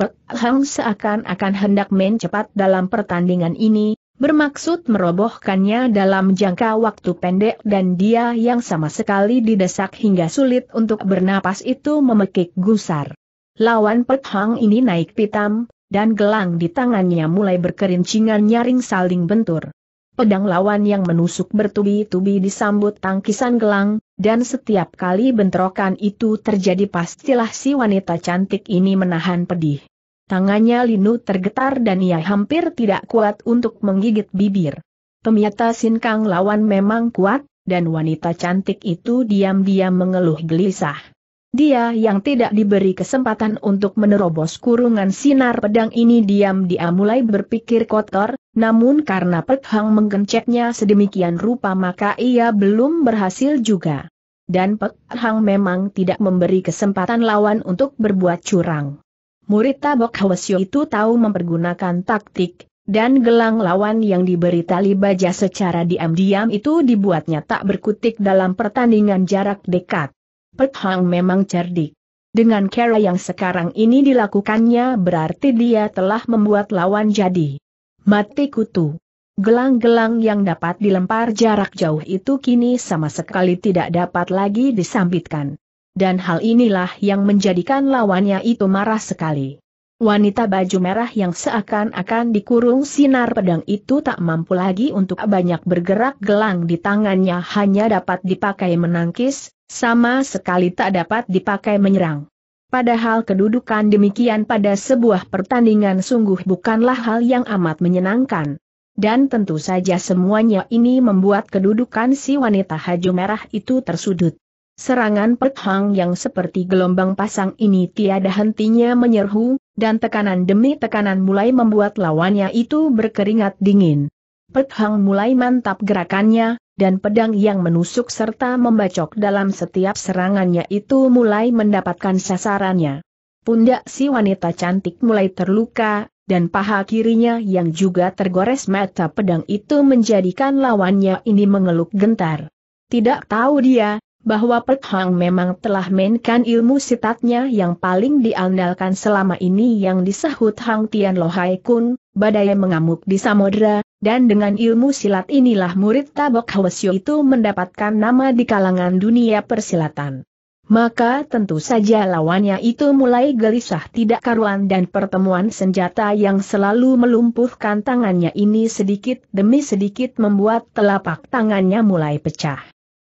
Pek seakan-akan hendak main cepat dalam pertandingan ini, bermaksud merobohkannya dalam jangka waktu pendek dan dia yang sama sekali didesak hingga sulit untuk bernapas itu memekik gusar. Lawan Pek Hang ini naik pitam, dan gelang di tangannya mulai berkerincingan nyaring saling bentur. Pedang lawan yang menusuk bertubi-tubi disambut tangkisan gelang, dan setiap kali bentrokan itu terjadi pastilah si wanita cantik ini menahan pedih. Tangannya linu tergetar dan ia hampir tidak kuat untuk menggigit bibir. Pemiata sinkang lawan memang kuat, dan wanita cantik itu diam-diam mengeluh gelisah. Dia yang tidak diberi kesempatan untuk menerobos kurungan sinar pedang ini diam-diam mulai berpikir kotor, namun karena Pek Hang menggencetnya sedemikian rupa maka ia belum berhasil juga. Dan Pek Hang memang tidak memberi kesempatan lawan untuk berbuat curang. Murid Tabok Hwasyo itu tahu mempergunakan taktik, dan gelang lawan yang diberi tali baja secara diam-diam itu dibuatnya tak berkutik dalam pertandingan jarak dekat. Pek Hang memang cerdik. Dengan cara yang sekarang ini dilakukannya berarti dia telah membuat lawan jadi. Mati kutu. Gelang-gelang yang dapat dilempar jarak jauh itu kini sama sekali tidak dapat lagi disambitkan. Dan hal inilah yang menjadikan lawannya itu marah sekali. Wanita baju merah yang seakan-akan dikurung sinar pedang itu tak mampu lagi untuk banyak bergerak gelang di tangannya hanya dapat dipakai menangkis, sama sekali tak dapat dipakai menyerang. Padahal kedudukan demikian pada sebuah pertandingan sungguh bukanlah hal yang amat menyenangkan. Dan tentu saja semuanya ini membuat kedudukan si wanita haju merah itu tersudut. Serangan Pek yang seperti gelombang pasang ini tiada hentinya menyerhu, dan tekanan demi tekanan mulai membuat lawannya itu berkeringat dingin. Pek mulai mantap gerakannya, dan pedang yang menusuk serta membacok dalam setiap serangannya itu mulai mendapatkan sasarannya. Pundak si wanita cantik mulai terluka, dan paha kirinya yang juga tergores mata pedang itu menjadikan lawannya ini mengeluk gentar. Tidak tahu dia, bahwa Pek Hang memang telah mainkan ilmu sitatnya yang paling diandalkan selama ini yang disahut Hang Tian Lohai Kun, badai mengamuk di samudera, dan dengan ilmu silat inilah murid Tabok Hwasyo itu mendapatkan nama di kalangan dunia persilatan. Maka tentu saja lawannya itu mulai gelisah tidak karuan dan pertemuan senjata yang selalu melumpuhkan tangannya ini sedikit demi sedikit membuat telapak tangannya mulai pecah.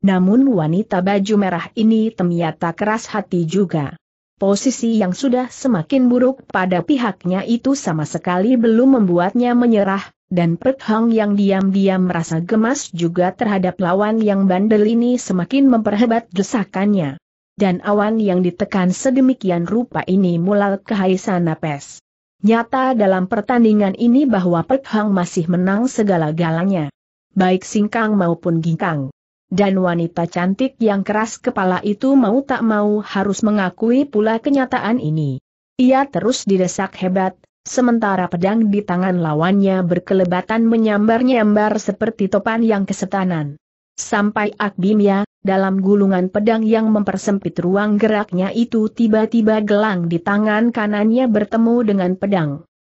Namun wanita baju merah ini ternyata keras hati juga. Posisi yang sudah semakin buruk pada pihaknya itu sama sekali belum membuatnya menyerah, dan Pek Hong yang diam-diam merasa gemas juga terhadap lawan yang bandel ini semakin memperhebat desakannya. Dan awan yang ditekan sedemikian rupa ini mulai kehaisan napes. Nyata dalam pertandingan ini bahwa Pek Hong masih menang segala-galanya. Baik singkang maupun ginkang. Dan wanita cantik yang keras kepala itu mau tak mau harus mengakui pula kenyataan ini. Ia terus didesak hebat, Sementara pedang di tangan lawannya berkelebatan menyambar-nyambar seperti topan yang kesetanan. Sampai Akbimya, dalam gulungan pedang yang mempersempit ruang geraknya itu tiba-tiba gelang di tangan kanannya bertemu dengan pedang.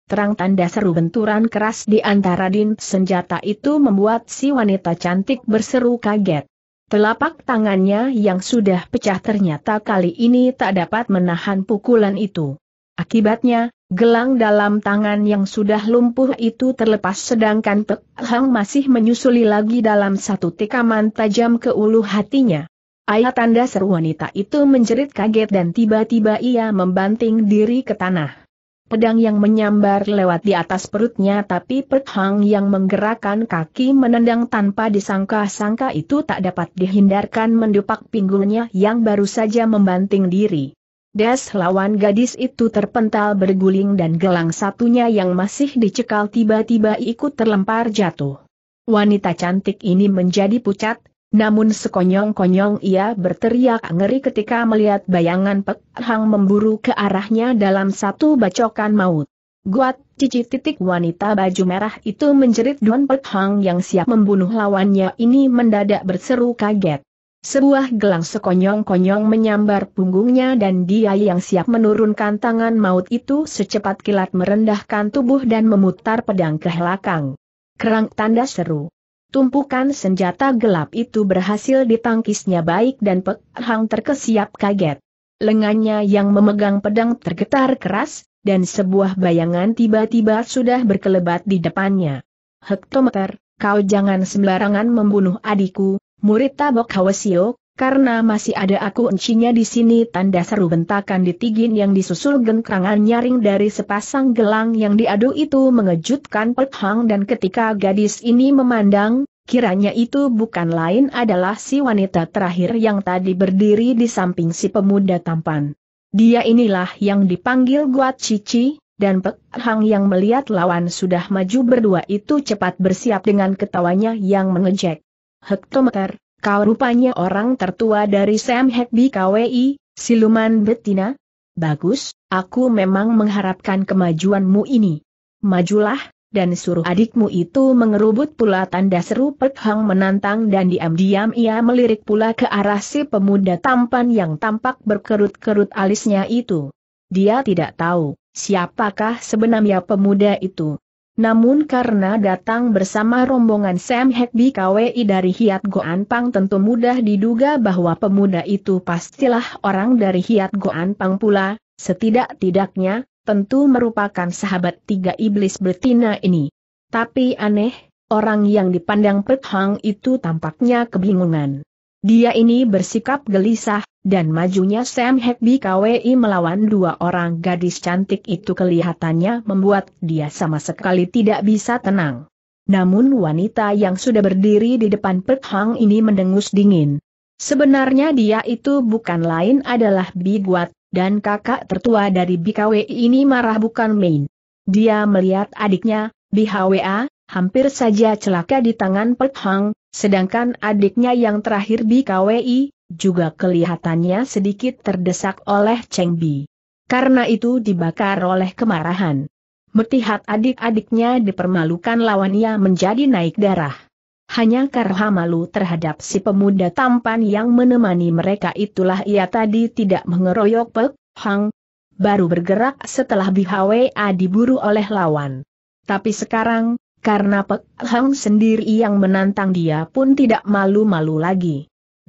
Terang tanda seru benturan keras di antara din senjata itu membuat si wanita cantik berseru kaget. Telapak tangannya yang sudah pecah ternyata kali ini tak dapat menahan pukulan itu. Akibatnya, Gelang dalam tangan yang sudah lumpuh itu terlepas sedangkan Pek Hang masih menyusuli lagi dalam satu tikaman tajam ke ulu hatinya. Ayat tanda seru wanita itu menjerit kaget dan tiba-tiba ia membanting diri ke tanah. Pedang yang menyambar lewat di atas perutnya tapi Pek Hang yang menggerakkan kaki menendang tanpa disangka-sangka itu tak dapat dihindarkan mendupak pinggulnya yang baru saja membanting diri. Des lawan gadis itu terpental berguling dan gelang satunya yang masih dicekal tiba-tiba ikut terlempar jatuh. Wanita cantik ini menjadi pucat, namun sekonyong-konyong ia berteriak ngeri ketika melihat bayangan Pek Hang memburu ke arahnya dalam satu bacokan maut. Guat, cici titik wanita baju merah itu menjerit Don Pek Hang yang siap membunuh lawannya ini mendadak berseru kaget. Sebuah gelang sekonyong-konyong menyambar punggungnya dan dia yang siap menurunkan tangan maut itu secepat kilat merendahkan tubuh dan memutar pedang ke belakang. Kerang tanda seru. Tumpukan senjata gelap itu berhasil ditangkisnya baik dan Pek Hang terkesiap kaget. Lengannya yang memegang pedang tergetar keras, dan sebuah bayangan tiba-tiba sudah berkelebat di depannya. Hektometer, kau jangan sembarangan membunuh adikku, murid tabok Hawasio, karena masih ada aku encinya di sini tanda seru bentakan ditigin yang disusul gengkrangan nyaring dari sepasang gelang yang diadu itu mengejutkan Pek dan ketika gadis ini memandang, kiranya itu bukan lain adalah si wanita terakhir yang tadi berdiri di samping si pemuda tampan. Dia inilah yang dipanggil Guat Cici, dan Pek Hang yang melihat lawan sudah maju berdua itu cepat bersiap dengan ketawanya yang mengejek hektometer, kau rupanya orang tertua dari Sam Hekbi KWI, siluman betina? Bagus, aku memang mengharapkan kemajuanmu ini. Majulah, dan suruh adikmu itu mengerubut pula tanda seru Pek Hang menantang dan diam-diam ia melirik pula ke arah si pemuda tampan yang tampak berkerut-kerut alisnya itu. Dia tidak tahu, siapakah sebenarnya pemuda itu. Namun karena datang bersama rombongan Sam Hek KWI dari Hiat Goan Pang tentu mudah diduga bahwa pemuda itu pastilah orang dari Hiat Goan Pang pula, setidak-tidaknya, tentu merupakan sahabat tiga iblis betina ini. Tapi aneh, orang yang dipandang Pek Hang itu tampaknya kebingungan. Dia ini bersikap gelisah, dan majunya Sam Hekbi KWI melawan dua orang gadis cantik itu kelihatannya membuat dia sama sekali tidak bisa tenang. Namun wanita yang sudah berdiri di depan Pek Hang ini mendengus dingin. Sebenarnya dia itu bukan lain adalah Biguat, dan kakak tertua dari BKW ini marah bukan main. Dia melihat adiknya, BHWA, hampir saja celaka di tangan Pek Hang, sedangkan adiknya yang terakhir di KWI, juga kelihatannya sedikit terdesak oleh Cheng Bi. Karena itu dibakar oleh kemarahan. Melihat adik-adiknya dipermalukan lawannya menjadi naik darah. Hanya karena malu terhadap si pemuda tampan yang menemani mereka itulah ia tadi tidak mengeroyok Pek Hang. Baru bergerak setelah BHWA diburu oleh lawan. Tapi sekarang, karena Pek Hang sendiri yang menantang dia pun tidak malu-malu lagi.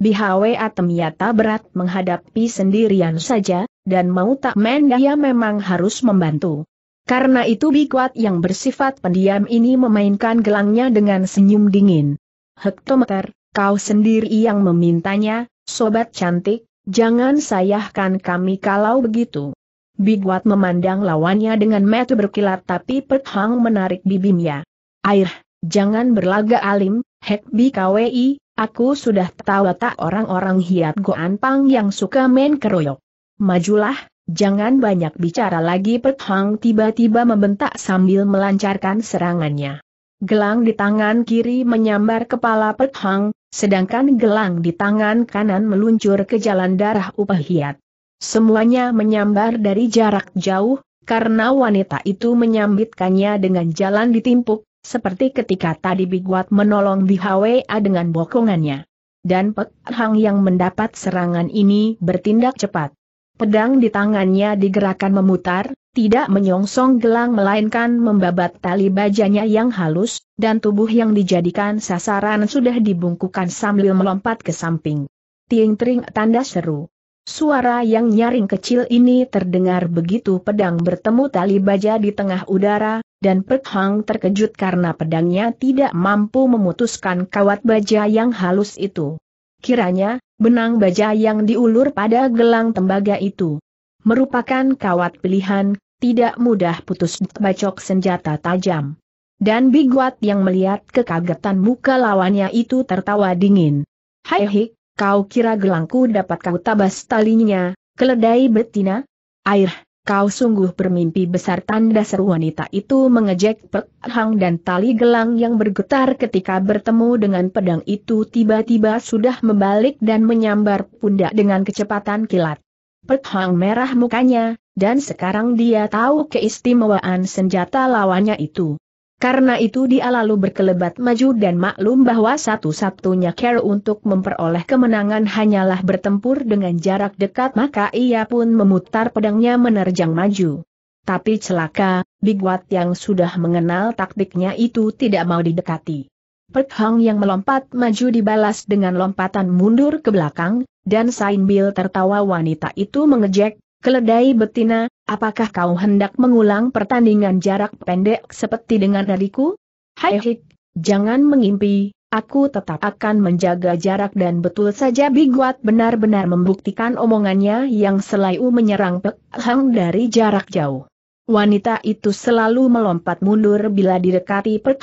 Bihwe Atemiata ya berat menghadapi sendirian saja, dan mau tak main dia ya, memang harus membantu. Karena itu Bikwat yang bersifat pendiam ini memainkan gelangnya dengan senyum dingin. Hektometer, kau sendiri yang memintanya, sobat cantik, jangan sayahkan kami kalau begitu. Biguat memandang lawannya dengan metu berkilat tapi Pek Hang menarik bibimnya. Air, jangan berlagak alim, Bi KWI, aku sudah tahu tak orang-orang hiat Goan Pang yang suka main keroyok. Majulah, jangan banyak bicara lagi Pek Hang tiba-tiba membentak sambil melancarkan serangannya. Gelang di tangan kiri menyambar kepala Pek Hang, sedangkan gelang di tangan kanan meluncur ke jalan darah upah hiat. Semuanya menyambar dari jarak jauh, karena wanita itu menyambitkannya dengan jalan ditimpuk, seperti ketika tadi Biguat menolong BHWA dengan bokongannya. Dan Pek Hang yang mendapat serangan ini bertindak cepat. Pedang di tangannya digerakkan memutar, tidak menyongsong gelang melainkan membabat tali bajanya yang halus, dan tubuh yang dijadikan sasaran sudah dibungkukan sambil melompat ke samping. ting tring tanda seru. Suara yang nyaring kecil ini terdengar begitu pedang bertemu tali baja di tengah udara, dan Pek Hang terkejut karena pedangnya tidak mampu memutuskan kawat baja yang halus itu. Kiranya, benang baja yang diulur pada gelang tembaga itu merupakan kawat pilihan, tidak mudah putus bacok senjata tajam. Dan Biguat yang melihat kekagetan muka lawannya itu tertawa dingin. Hai hik, Kau kira gelangku dapat kau tabas talinya, keledai betina? Air, kau sungguh bermimpi besar tanda seru wanita itu mengejek Pek Hang dan tali gelang yang bergetar ketika bertemu dengan pedang itu tiba-tiba sudah membalik dan menyambar pundak dengan kecepatan kilat. Pek Hang merah mukanya, dan sekarang dia tahu keistimewaan senjata lawannya itu. Karena itu dia lalu berkelebat maju dan maklum bahwa satu-satunya cara untuk memperoleh kemenangan hanyalah bertempur dengan jarak dekat maka ia pun memutar pedangnya menerjang maju. Tapi celaka, Bigwat yang sudah mengenal taktiknya itu tidak mau didekati. Pek Hong yang melompat maju dibalas dengan lompatan mundur ke belakang, dan Sain Bil tertawa wanita itu mengejek, Keledai betina, apakah kau hendak mengulang pertandingan jarak pendek seperti dengan adikku? Hai hik, jangan mengimpi, aku tetap akan menjaga jarak dan betul saja Biguat benar-benar membuktikan omongannya yang selalu menyerang Pek Hang dari jarak jauh. Wanita itu selalu melompat mundur bila didekati Pek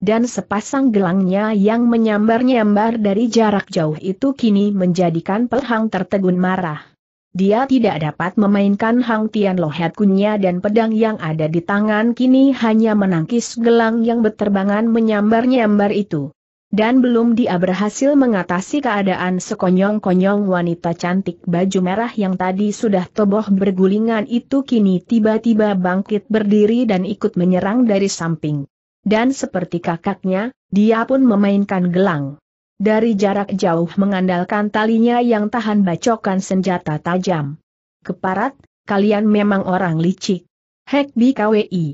dan sepasang gelangnya yang menyambar-nyambar dari jarak jauh itu kini menjadikan Pek tertegun marah. Dia tidak dapat memainkan Hang Tian Lohet kunya dan pedang yang ada di tangan kini hanya menangkis gelang yang berterbangan menyambar-nyambar itu. Dan belum dia berhasil mengatasi keadaan sekonyong-konyong wanita cantik baju merah yang tadi sudah toboh bergulingan itu kini tiba-tiba bangkit berdiri dan ikut menyerang dari samping. Dan seperti kakaknya, dia pun memainkan gelang dari jarak jauh mengandalkan talinya yang tahan bacokan senjata tajam. Keparat, kalian memang orang licik. Hek Kwi. KWI.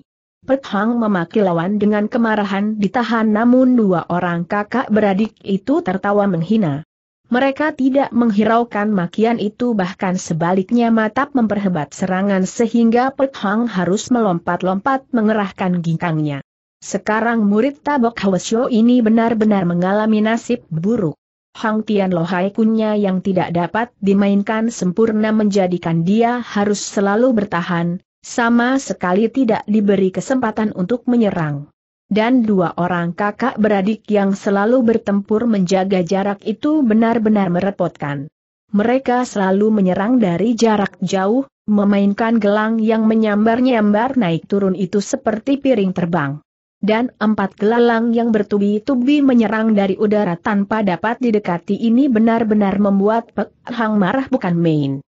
Hang memaki lawan dengan kemarahan ditahan namun dua orang kakak beradik itu tertawa menghina. Mereka tidak menghiraukan makian itu bahkan sebaliknya mata memperhebat serangan sehingga Pek harus melompat-lompat mengerahkan ginkangnya. Sekarang murid Tabok Hwasyo ini benar-benar mengalami nasib buruk. Hang Tian Lohai kunya yang tidak dapat dimainkan sempurna menjadikan dia harus selalu bertahan, sama sekali tidak diberi kesempatan untuk menyerang. Dan dua orang kakak beradik yang selalu bertempur menjaga jarak itu benar-benar merepotkan. Mereka selalu menyerang dari jarak jauh, memainkan gelang yang menyambar-nyambar naik turun itu seperti piring terbang dan empat gelalang yang bertubi-tubi menyerang dari udara tanpa dapat didekati ini benar-benar membuat Pek Hang marah bukan main.